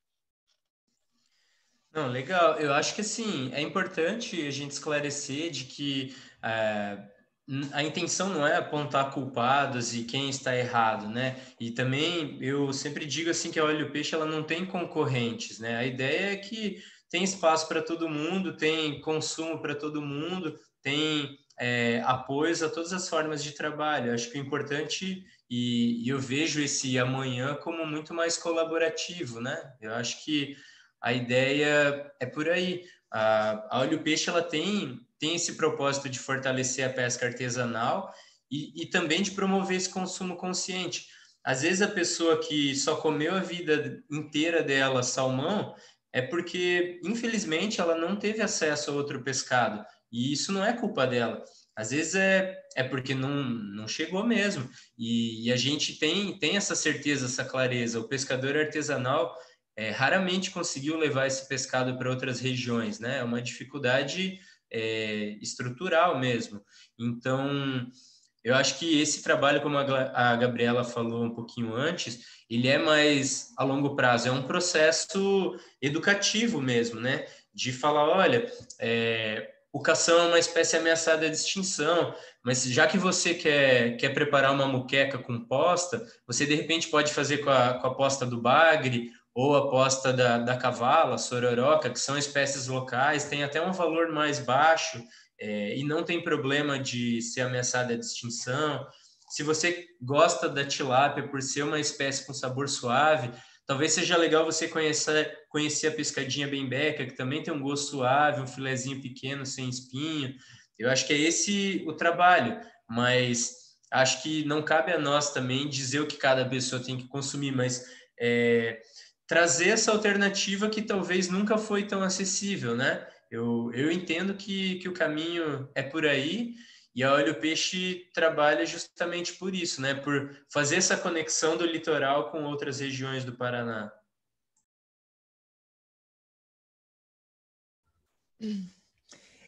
Não, legal. Eu acho que assim é importante a gente esclarecer de que é, a intenção não é apontar culpados e quem está errado, né? E também eu sempre digo assim que a Olho Peixe ela não tem concorrentes, né? A ideia é que tem espaço para todo mundo, tem consumo para todo mundo, tem é, a todas as formas de trabalho. Eu acho que o importante e, e eu vejo esse amanhã como muito mais colaborativo, né? Eu acho que a ideia é por aí. A, a Olho Peixe ela tem, tem esse propósito de fortalecer a pesca artesanal e, e também de promover esse consumo consciente. Às vezes a pessoa que só comeu a vida inteira dela salmão é porque, infelizmente, ela não teve acesso a outro pescado. E isso não é culpa dela. Às vezes é, é porque não, não chegou mesmo. E, e a gente tem, tem essa certeza, essa clareza. O pescador artesanal, é, raramente conseguiu levar esse pescado para outras regiões, né? É uma dificuldade é, estrutural mesmo. Então, eu acho que esse trabalho, como a Gabriela falou um pouquinho antes, ele é mais a longo prazo, é um processo educativo mesmo, né? De falar, olha, é, o cação é uma espécie ameaçada de extinção, mas já que você quer, quer preparar uma muqueca com posta, você de repente pode fazer com a, com a posta do bagre ou a posta da, da cavala, sororoca, que são espécies locais, tem até um valor mais baixo é, e não tem problema de ser ameaçada a extinção. Se você gosta da tilápia por ser uma espécie com sabor suave, talvez seja legal você conhecer, conhecer a pescadinha bembeca, que também tem um gosto suave, um filezinho pequeno, sem espinho. Eu acho que é esse o trabalho, mas acho que não cabe a nós também dizer o que cada pessoa tem que consumir, mas é, trazer essa alternativa que talvez nunca foi tão acessível, né? Eu, eu entendo que, que o caminho é por aí e a Olho Peixe trabalha justamente por isso, né? Por fazer essa conexão do litoral com outras regiões do Paraná.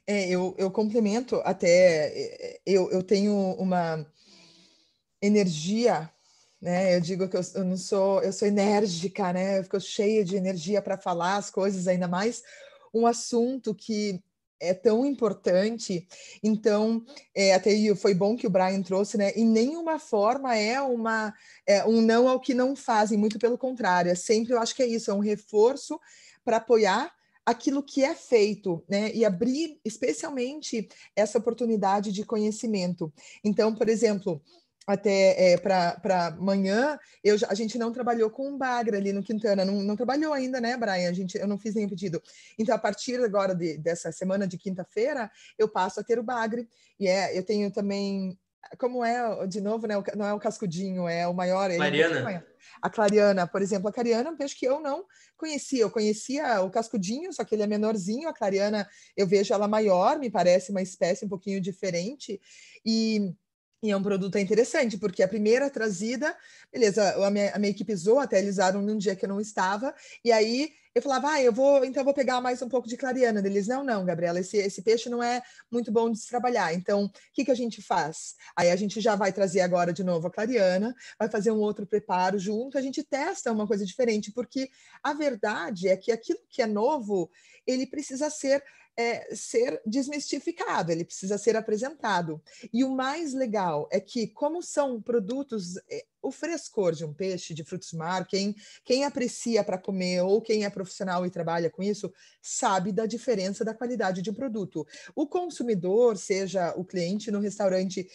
É, eu, eu complemento até, é, é, eu, eu tenho uma energia né? Eu digo que eu, eu, não sou, eu sou enérgica, né? Eu fico cheia de energia para falar as coisas, ainda mais um assunto que é tão importante. Então, é, até foi bom que o Brian trouxe, né? Em nenhuma forma é uma é um não ao que não fazem, muito pelo contrário. É sempre, eu acho que é isso, é um reforço para apoiar aquilo que é feito, né? E abrir especialmente essa oportunidade de conhecimento. Então, por exemplo, até é, para amanhã, eu, a gente não trabalhou com um Bagra ali no Quintana, não, não, trabalhou ainda, né, Brian? A gente, eu não fiz nenhum pedido. Então, a partir agora de, dessa semana de quinta-feira, eu passo a ter o Bagre. E é, eu tenho também como é, de novo, né, não é o cascudinho, é o maior. É Clariana. a Clariana, por exemplo, a Clariana, vejo que eu não conhecia. Eu conhecia o cascudinho, só que ele é menorzinho. A Clariana, eu vejo ela maior, me parece uma espécie um pouquinho diferente. E e é um produto interessante, porque a primeira trazida, beleza, a minha, a minha equipe zoou, até eles usaram num dia que eu não estava, e aí eu falava, ah, eu vou, então eu vou pegar mais um pouco de clariana. Eles, não, não, Gabriela, esse, esse peixe não é muito bom de se trabalhar. Então, o que, que a gente faz? Aí a gente já vai trazer agora de novo a clariana, vai fazer um outro preparo junto, a gente testa uma coisa diferente, porque a verdade é que aquilo que é novo, ele precisa ser é, ser desmistificado, ele precisa ser apresentado. E o mais legal é que, como são produtos, é, o frescor de um peixe, de frutos do mar, quem, quem aprecia para comer ou quem é profissional e trabalha com isso, sabe da diferença da qualidade de um produto. O consumidor, seja o cliente no restaurante,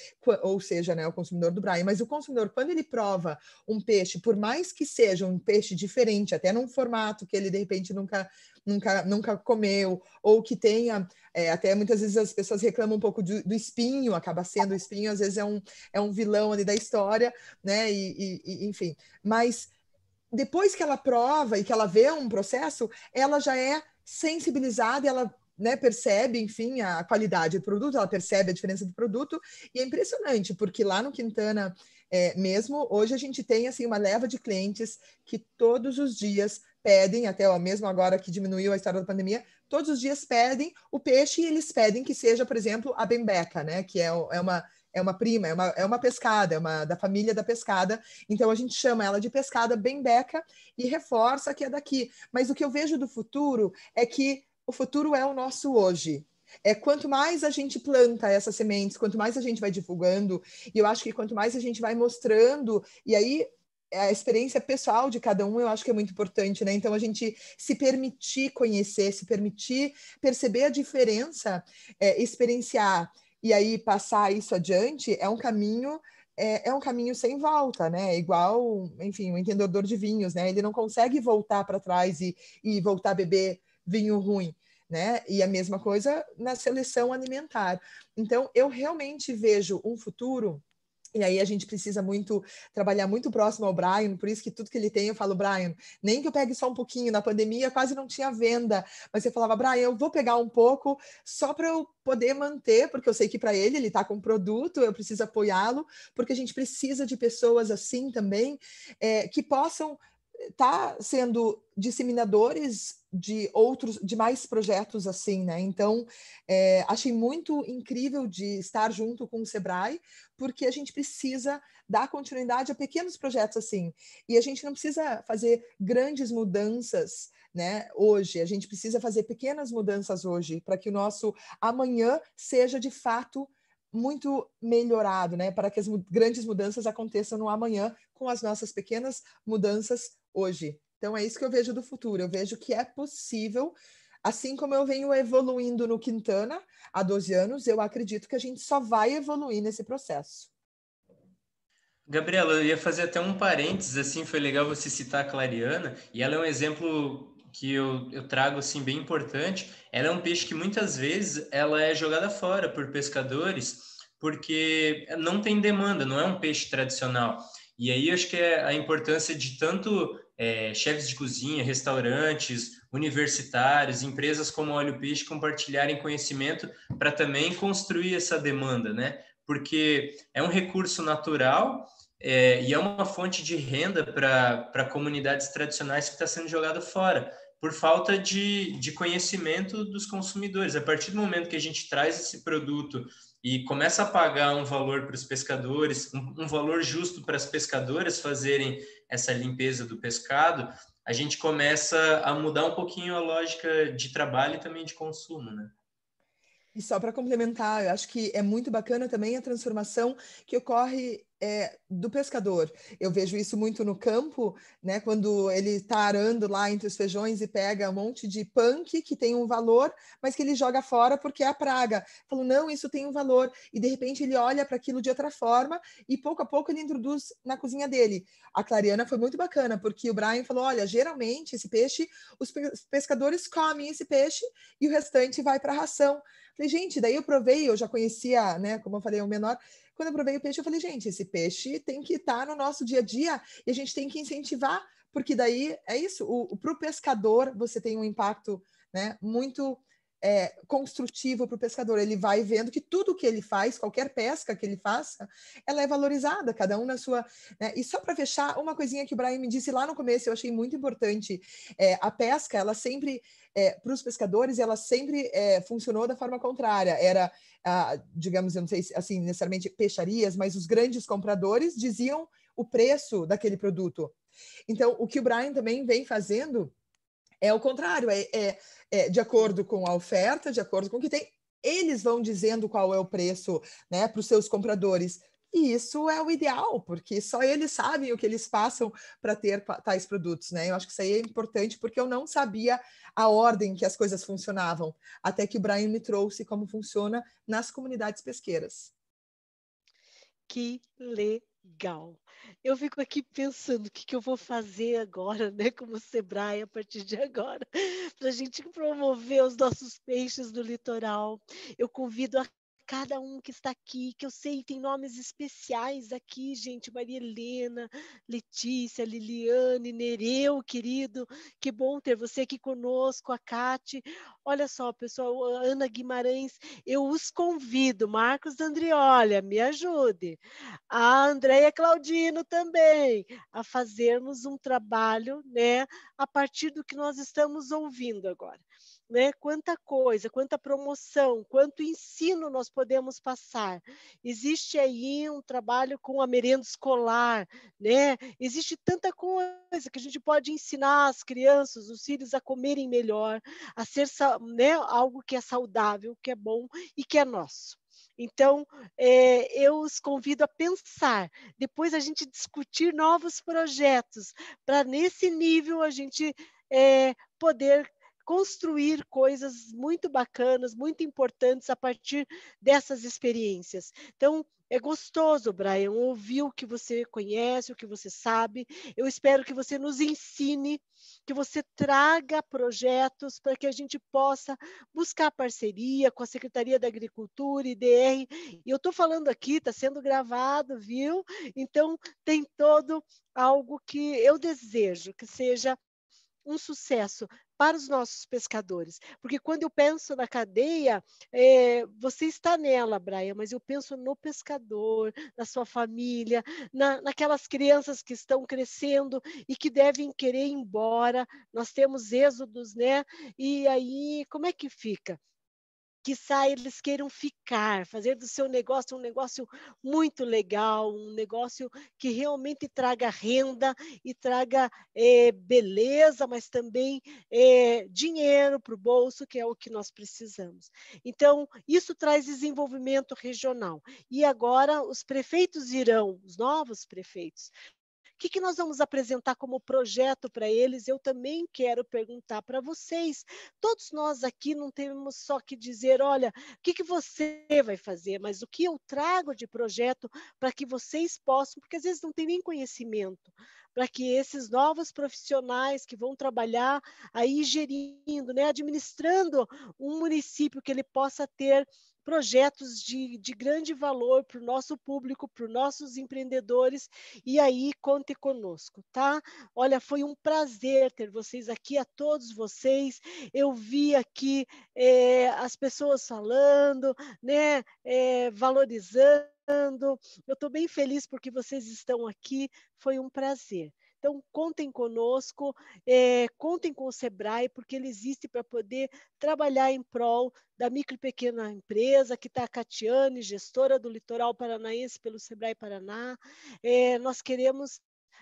ou seja, né, o consumidor do Brian, mas o consumidor, quando ele prova um peixe, por mais que seja um peixe diferente, até num formato que ele de repente nunca nunca, nunca comeu, ou que tenha, é, até muitas vezes as pessoas reclamam um pouco do, do, espinho, acaba sendo o espinho, às vezes é um, é um vilão ali da história, né? e, e, e enfim, mas depois que ela prova e que ela vê um processo, ela já é sensibilizada, ela né, percebe, enfim, a qualidade do produto, ela percebe a diferença do produto, e é impressionante, porque lá no Quintana é, mesmo, hoje a gente tem assim uma leva de clientes que todos os dias pedem, até mesmo agora que diminuiu a história da pandemia, todos os dias pedem o peixe e eles pedem que seja, por exemplo, a bembeca, né? Que é, é uma é uma prima, é uma, é uma pescada, é uma da família da pescada. Então a gente chama ela de pescada bembeca e reforça que é daqui. Mas o que eu vejo do futuro é que o futuro é o nosso hoje. É quanto mais a gente planta essas sementes, quanto mais a gente vai divulgando, e eu acho que quanto mais a gente vai mostrando, e aí é, a experiência pessoal de cada um eu acho que é muito importante, né? Então a gente se permitir conhecer, se permitir perceber a diferença, é, experienciar e aí passar isso adiante é um caminho é, é, um caminho sem volta, né? Igual, enfim, o um entendedor de vinhos, né? Ele não consegue voltar para trás e, e voltar a beber vinho ruim, né? E a mesma coisa na seleção alimentar. Então, eu realmente vejo um futuro e aí a gente precisa muito trabalhar muito próximo ao Brian, por isso que tudo que ele tem eu falo, Brian, nem que eu pegue só um pouquinho, na pandemia quase não tinha venda, mas eu falava, Brian, eu vou pegar um pouco só para eu poder manter, porque eu sei que para ele ele está com um produto, eu preciso apoiá-lo, porque a gente precisa de pessoas assim também, é, que possam tá sendo disseminadores de outros, de mais projetos assim, né? Então, é, achei muito incrível de estar junto com o Sebrae, porque a gente precisa dar continuidade a pequenos projetos assim, e a gente não precisa fazer grandes mudanças, né? Hoje, a gente precisa fazer pequenas mudanças hoje para que o nosso amanhã seja de fato muito melhorado, né? Para que as grandes mudanças aconteçam no amanhã com as nossas pequenas mudanças hoje. Então é isso que eu vejo do futuro. Eu vejo que é possível, assim como eu venho evoluindo no Quintana há 12 anos, eu acredito que a gente só vai evoluir nesse processo.
Gabriela, eu ia fazer até um parênteses, assim, foi legal você citar a Clariana, e ela é um exemplo que eu, eu, trago assim bem importante, ela é um peixe que muitas vezes ela é jogada fora por pescadores porque não tem demanda, não é um peixe tradicional. E aí acho que é a importância de tanto é, chefes de cozinha, restaurantes, universitários, empresas como Óleo Peixe compartilharem conhecimento para também construir essa demanda, né? Porque é um recurso natural é, e é uma fonte de renda para comunidades tradicionais que está sendo jogada fora por falta de, de conhecimento dos consumidores. A partir do momento que a gente traz esse produto e começa a pagar um valor para os pescadores, um, um valor justo para as pescadoras fazerem essa limpeza do pescado, a gente começa a mudar um pouquinho a lógica de trabalho e também de consumo, né?
E só para complementar, eu acho que é muito bacana também a transformação que ocorre é, do pescador. Eu vejo isso muito no campo, né? Quando ele está arando lá entre os feijões e pega um monte de punk que tem um valor, mas que ele joga fora porque é a praga. Falou, não, isso tem um valor. E de repente ele olha para aquilo de outra forma e pouco a pouco ele introduz na cozinha dele. A clariana foi muito bacana, porque o Brian falou: olha, geralmente esse peixe, os pescadores comem esse peixe e o restante vai para a ração. Falei, gente, daí eu provei, eu já conhecia, né, como eu falei, o menor. Quando eu provei o peixe, eu falei, gente, esse peixe tem que estar tá no nosso dia a dia e a gente tem que incentivar, porque daí é isso, para o pescador você tem um impacto né, muito é, construtivo para o pescador. Ele vai vendo que tudo que ele faz, qualquer pesca que ele faça, ela é valorizada, cada um na sua. Né? E só para fechar, uma coisinha que o Brian me disse lá no começo, eu achei muito importante. É, a pesca, ela sempre, é, para os pescadores, ela sempre é, funcionou da forma contrária. Era, ah, digamos, eu não sei se, assim necessariamente peixarias, mas os grandes compradores diziam o preço daquele produto. Então, o que o Brian também vem fazendo é o contrário, é, é, é de acordo com a oferta, de acordo com o que tem, eles vão dizendo qual é o preço né, para os seus compradores. E isso é o ideal, porque só eles sabem o que eles passam para ter tais produtos, né? Eu acho que isso aí é importante, porque eu não sabia a ordem que as coisas funcionavam, até que o Brian me trouxe como funciona nas comunidades pesqueiras. Que legal! legal. Eu fico aqui pensando o que, que eu vou fazer
agora, né, como Sebrae, a partir de agora, para a gente promover os nossos peixes do litoral. Eu convido a cada um que está aqui, que eu sei tem nomes especiais aqui, gente, Maria Helena, Letícia, Liliane, Nereu, querido, que bom ter você aqui conosco, a Cate. Olha só, pessoal, Ana Guimarães, eu os convido, Marcos Andriolha, me ajude, a Andréia Claudino também, a fazermos um trabalho, né, a partir do que nós estamos ouvindo agora né? Quanta coisa, quanta promoção, quanto ensino nós podemos passar. Existe aí um trabalho com a merenda escolar, né? Existe tanta coisa que a gente pode ensinar as crianças, os filhos a comerem melhor, a ser né, algo que é saudável, que é bom e que é nosso. Então, é, eu os convido a pensar, depois a gente discutir novos projetos, para nesse nível a gente é, poder construir coisas muito bacanas, muito importantes a partir dessas experiências. Então, é gostoso, Brian, ouvir o que você conhece, o que você sabe. Eu espero que você nos ensine, que você traga projetos para que a gente possa buscar parceria com a Secretaria da Agricultura, IDR. E eu estou falando aqui, está sendo gravado, viu? Então, tem todo algo que eu desejo que seja um sucesso para os nossos pescadores. Porque quando eu penso na cadeia, é, você está nela, Brian, mas eu penso no pescador, na sua família, na, naquelas crianças que estão crescendo e que devem querer ir embora. Nós temos êxodos, né? E aí, como é que fica? quiçá eles queiram ficar, fazer do seu negócio um negócio muito legal, um negócio que realmente traga renda e traga é, beleza, mas também é, dinheiro para o bolso, que é o que nós precisamos. Então, isso traz desenvolvimento regional. E agora, os prefeitos irão, os novos prefeitos, que, que nós vamos apresentar como projeto para eles? Eu também quero perguntar para vocês. Todos nós aqui não temos só que dizer, olha, o que, que você vai fazer, mas o que eu trago de projeto para que vocês possam, porque às vezes não tem nem conhecimento, para que esses novos profissionais que vão trabalhar aí gerindo, né, administrando um município que ele possa ter projetos de, de grande valor para o nosso público, para os nossos empreendedores, e aí conte conosco, tá? Olha, foi um prazer ter vocês aqui, a todos vocês. Eu vi aqui é, as pessoas falando, né, é, valorizando. Eu estou bem feliz porque vocês estão aqui, foi um prazer. Então, contem conosco, é, contem com o SEBRAE, porque ele existe para poder trabalhar em prol da micro e pequena empresa, que está a Catiane, gestora do Litoral Paranaense pelo SEBRAE Paraná. É, nós queremos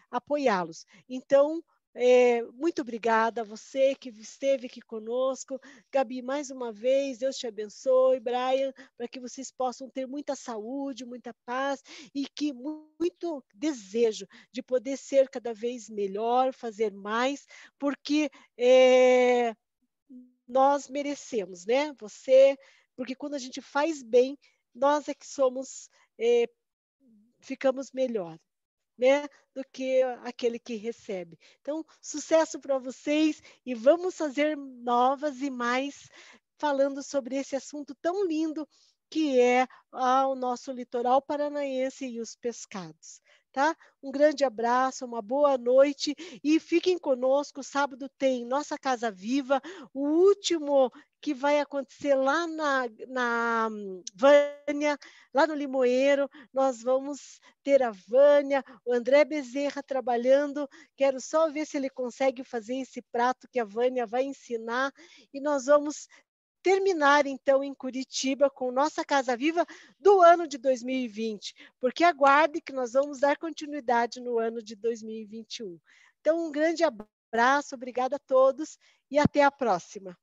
apoiá-los. Então, é, muito obrigada a você que esteve aqui conosco. Gabi, mais uma vez, Deus te abençoe. Brian, para que vocês possam ter muita saúde, muita paz e que muito desejo de poder ser cada vez melhor, fazer mais, porque é, nós merecemos, né? Você, porque quando a gente faz bem, nós é que somos, é, ficamos melhor né, do que aquele que recebe. Então, sucesso para vocês e vamos fazer novas e mais falando sobre esse assunto tão lindo que é ah, o nosso litoral paranaense e os pescados tá? Um grande abraço, uma boa noite e fiquem conosco. Sábado tem Nossa Casa Viva, o último que vai acontecer lá na, na hum, Vânia, lá no Limoeiro. Nós vamos ter a Vânia, o André Bezerra trabalhando. Quero só ver se ele consegue fazer esse prato que a Vânia vai ensinar. E nós vamos terminar então em Curitiba com nossa Casa Viva do ano de 2020, porque aguarde que nós vamos dar continuidade no ano de 2021. Então, um grande abraço, obrigada a todos e até a próxima.